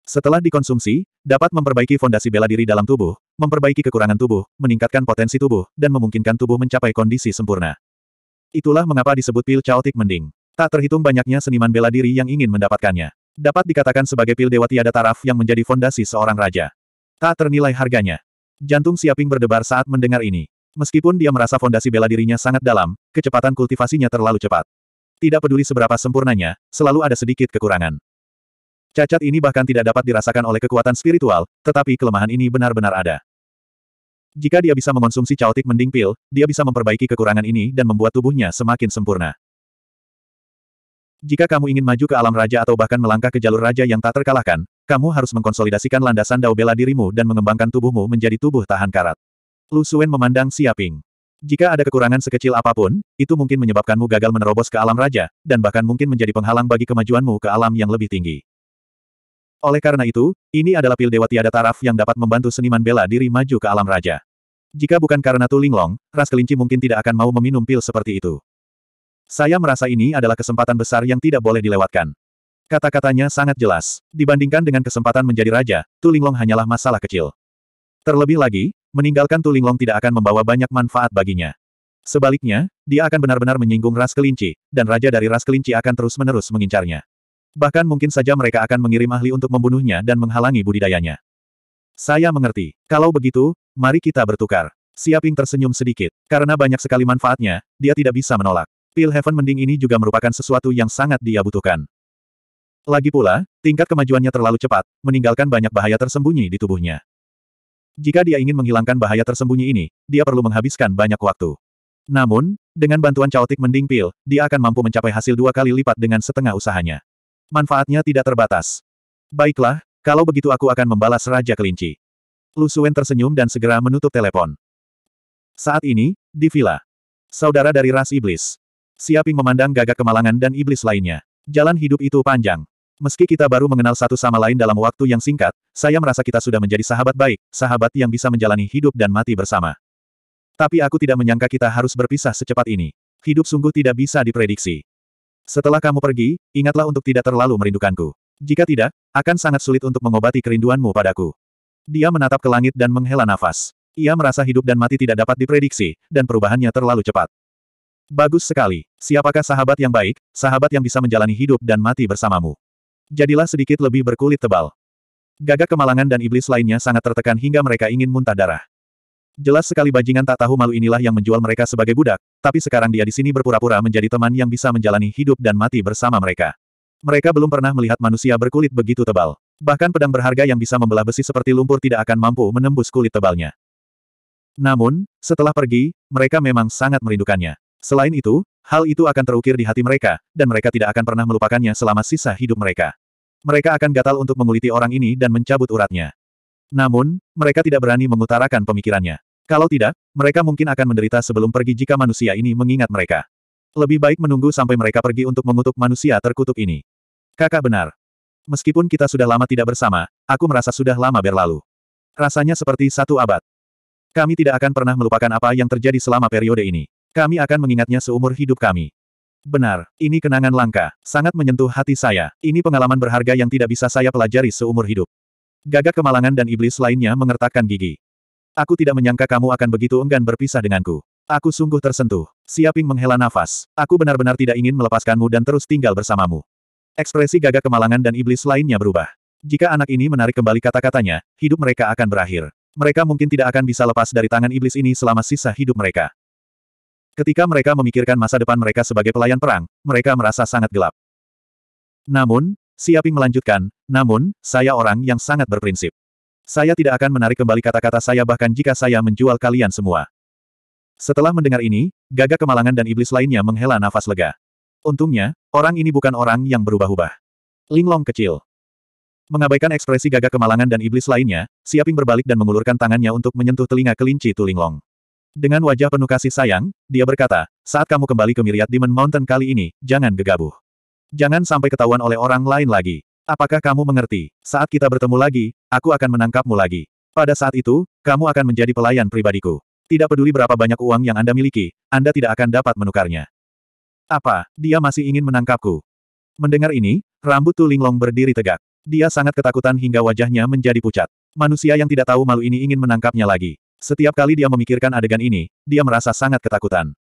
Setelah dikonsumsi, dapat memperbaiki fondasi bela diri dalam tubuh, memperbaiki kekurangan tubuh, meningkatkan potensi tubuh, dan memungkinkan tubuh mencapai kondisi sempurna. Itulah mengapa disebut pil caotik mending. Tak terhitung banyaknya seniman bela diri yang ingin mendapatkannya. Dapat dikatakan sebagai pil dewa tiada taraf yang menjadi fondasi seorang raja. Tak ternilai harganya. Jantung Siaping berdebar saat mendengar ini. Meskipun dia merasa fondasi bela dirinya sangat dalam, kecepatan kultivasinya terlalu cepat. Tidak peduli seberapa sempurnanya, selalu ada sedikit kekurangan. Cacat ini bahkan tidak dapat dirasakan oleh kekuatan spiritual, tetapi kelemahan ini benar-benar ada. Jika dia bisa mengonsumsi caotik mending pil, dia bisa memperbaiki kekurangan ini dan membuat tubuhnya semakin sempurna. Jika kamu ingin maju ke alam raja atau bahkan melangkah ke jalur raja yang tak terkalahkan, kamu harus mengkonsolidasikan landasan dao bela dirimu dan mengembangkan tubuhmu menjadi tubuh tahan karat. Lu Suen memandang Siaping. Jika ada kekurangan sekecil apapun, itu mungkin menyebabkanmu gagal menerobos ke alam raja, dan bahkan mungkin menjadi penghalang bagi kemajuanmu ke alam yang lebih tinggi. Oleh karena itu, ini adalah pil dewa tiada taraf yang dapat membantu seniman bela diri maju ke alam raja. Jika bukan karena Tulinglong, ras kelinci mungkin tidak akan mau meminum pil seperti itu. Saya merasa ini adalah kesempatan besar yang tidak boleh dilewatkan. Kata-katanya sangat jelas. Dibandingkan dengan kesempatan menjadi raja, Tulinglong hanyalah masalah kecil. Terlebih lagi, meninggalkan Tulinglong tidak akan membawa banyak manfaat baginya. Sebaliknya, dia akan benar-benar menyinggung ras kelinci, dan raja dari ras kelinci akan terus-menerus mengincarnya. Bahkan mungkin saja mereka akan mengirim ahli untuk membunuhnya dan menghalangi budidayanya. Saya mengerti. Kalau begitu, mari kita bertukar. Siaping tersenyum sedikit. Karena banyak sekali manfaatnya, dia tidak bisa menolak. Pil Heaven mending ini juga merupakan sesuatu yang sangat dia butuhkan. Lagi pula, tingkat kemajuannya terlalu cepat, meninggalkan banyak bahaya tersembunyi di tubuhnya. Jika dia ingin menghilangkan bahaya tersembunyi ini, dia perlu menghabiskan banyak waktu. Namun, dengan bantuan caotik mending pil, dia akan mampu mencapai hasil dua kali lipat dengan setengah usahanya. Manfaatnya tidak terbatas. Baiklah, kalau begitu aku akan membalas Raja Kelinci. Lu Suen tersenyum dan segera menutup telepon. Saat ini, di villa. Saudara dari ras iblis. Siaping memandang gagak kemalangan dan iblis lainnya. Jalan hidup itu panjang. Meski kita baru mengenal satu sama lain dalam waktu yang singkat, saya merasa kita sudah menjadi sahabat baik, sahabat yang bisa menjalani hidup dan mati bersama. Tapi aku tidak menyangka kita harus berpisah secepat ini. Hidup sungguh tidak bisa diprediksi. Setelah kamu pergi, ingatlah untuk tidak terlalu merindukanku. Jika tidak, akan sangat sulit untuk mengobati kerinduanmu padaku. Dia menatap ke langit dan menghela nafas. Ia merasa hidup dan mati tidak dapat diprediksi, dan perubahannya terlalu cepat. Bagus sekali. Siapakah sahabat yang baik, sahabat yang bisa menjalani hidup dan mati bersamamu? Jadilah sedikit lebih berkulit tebal. Gagak kemalangan dan iblis lainnya sangat tertekan hingga mereka ingin muntah darah. Jelas sekali bajingan tak tahu malu inilah yang menjual mereka sebagai budak, tapi sekarang dia di sini berpura-pura menjadi teman yang bisa menjalani hidup dan mati bersama mereka. Mereka belum pernah melihat manusia berkulit begitu tebal. Bahkan pedang berharga yang bisa membelah besi seperti lumpur tidak akan mampu menembus kulit tebalnya. Namun, setelah pergi, mereka memang sangat merindukannya. Selain itu, hal itu akan terukir di hati mereka, dan mereka tidak akan pernah melupakannya selama sisa hidup mereka. Mereka akan gatal untuk menguliti orang ini dan mencabut uratnya. Namun, mereka tidak berani mengutarakan pemikirannya. Kalau tidak, mereka mungkin akan menderita sebelum pergi jika manusia ini mengingat mereka. Lebih baik menunggu sampai mereka pergi untuk mengutuk manusia terkutuk ini. Kakak benar. Meskipun kita sudah lama tidak bersama, aku merasa sudah lama berlalu. Rasanya seperti satu abad. Kami tidak akan pernah melupakan apa yang terjadi selama periode ini. Kami akan mengingatnya seumur hidup kami. Benar, ini kenangan langka, sangat menyentuh hati saya. Ini pengalaman berharga yang tidak bisa saya pelajari seumur hidup. Gagak kemalangan dan iblis lainnya mengertakkan gigi. Aku tidak menyangka kamu akan begitu enggan berpisah denganku. Aku sungguh tersentuh. Siaping menghela nafas. Aku benar-benar tidak ingin melepaskanmu dan terus tinggal bersamamu. Ekspresi gagak kemalangan dan iblis lainnya berubah. Jika anak ini menarik kembali kata-katanya, hidup mereka akan berakhir. Mereka mungkin tidak akan bisa lepas dari tangan iblis ini selama sisa hidup mereka. Ketika mereka memikirkan masa depan mereka sebagai pelayan perang, mereka merasa sangat gelap. Namun, Siaping melanjutkan, namun, saya orang yang sangat berprinsip. Saya tidak akan menarik kembali kata-kata saya bahkan jika saya menjual kalian semua. Setelah mendengar ini, Gagak Kemalangan dan iblis lainnya menghela nafas lega. Untungnya, orang ini bukan orang yang berubah-ubah. Linglong kecil. Mengabaikan ekspresi Gagak Kemalangan dan iblis lainnya, Siaping berbalik dan mengulurkan tangannya untuk menyentuh telinga kelinci Linglong. Dengan wajah penuh kasih sayang, dia berkata, saat kamu kembali ke Myriad Demon Mountain kali ini, jangan gegabah. Jangan sampai ketahuan oleh orang lain lagi. Apakah kamu mengerti? Saat kita bertemu lagi, aku akan menangkapmu lagi. Pada saat itu, kamu akan menjadi pelayan pribadiku. Tidak peduli berapa banyak uang yang Anda miliki, Anda tidak akan dapat menukarnya. Apa, dia masih ingin menangkapku? Mendengar ini, rambut Linglong berdiri tegak. Dia sangat ketakutan hingga wajahnya menjadi pucat. Manusia yang tidak tahu malu ini ingin menangkapnya lagi. Setiap kali dia memikirkan adegan ini, dia merasa sangat ketakutan.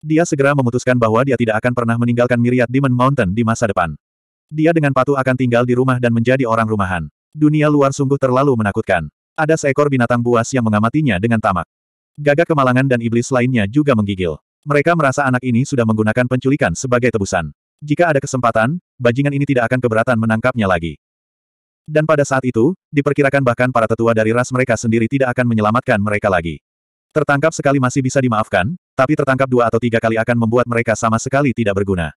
Dia segera memutuskan bahwa dia tidak akan pernah meninggalkan Myriad Demon Mountain di masa depan. Dia dengan patuh akan tinggal di rumah dan menjadi orang rumahan. Dunia luar sungguh terlalu menakutkan. Ada seekor binatang buas yang mengamatinya dengan tamak. Gagak kemalangan dan iblis lainnya juga menggigil. Mereka merasa anak ini sudah menggunakan penculikan sebagai tebusan. Jika ada kesempatan, bajingan ini tidak akan keberatan menangkapnya lagi. Dan pada saat itu, diperkirakan bahkan para tetua dari ras mereka sendiri tidak akan menyelamatkan mereka lagi. Tertangkap sekali masih bisa dimaafkan, tapi tertangkap dua atau tiga kali akan membuat mereka sama sekali tidak berguna.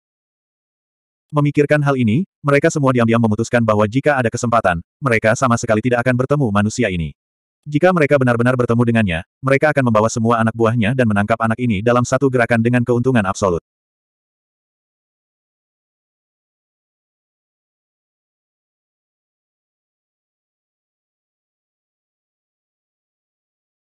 Memikirkan hal ini, mereka semua diam-diam memutuskan bahwa jika ada kesempatan, mereka sama sekali tidak akan bertemu manusia ini. Jika mereka benar-benar bertemu dengannya, mereka akan membawa semua anak buahnya dan menangkap anak ini dalam satu gerakan dengan keuntungan absolut.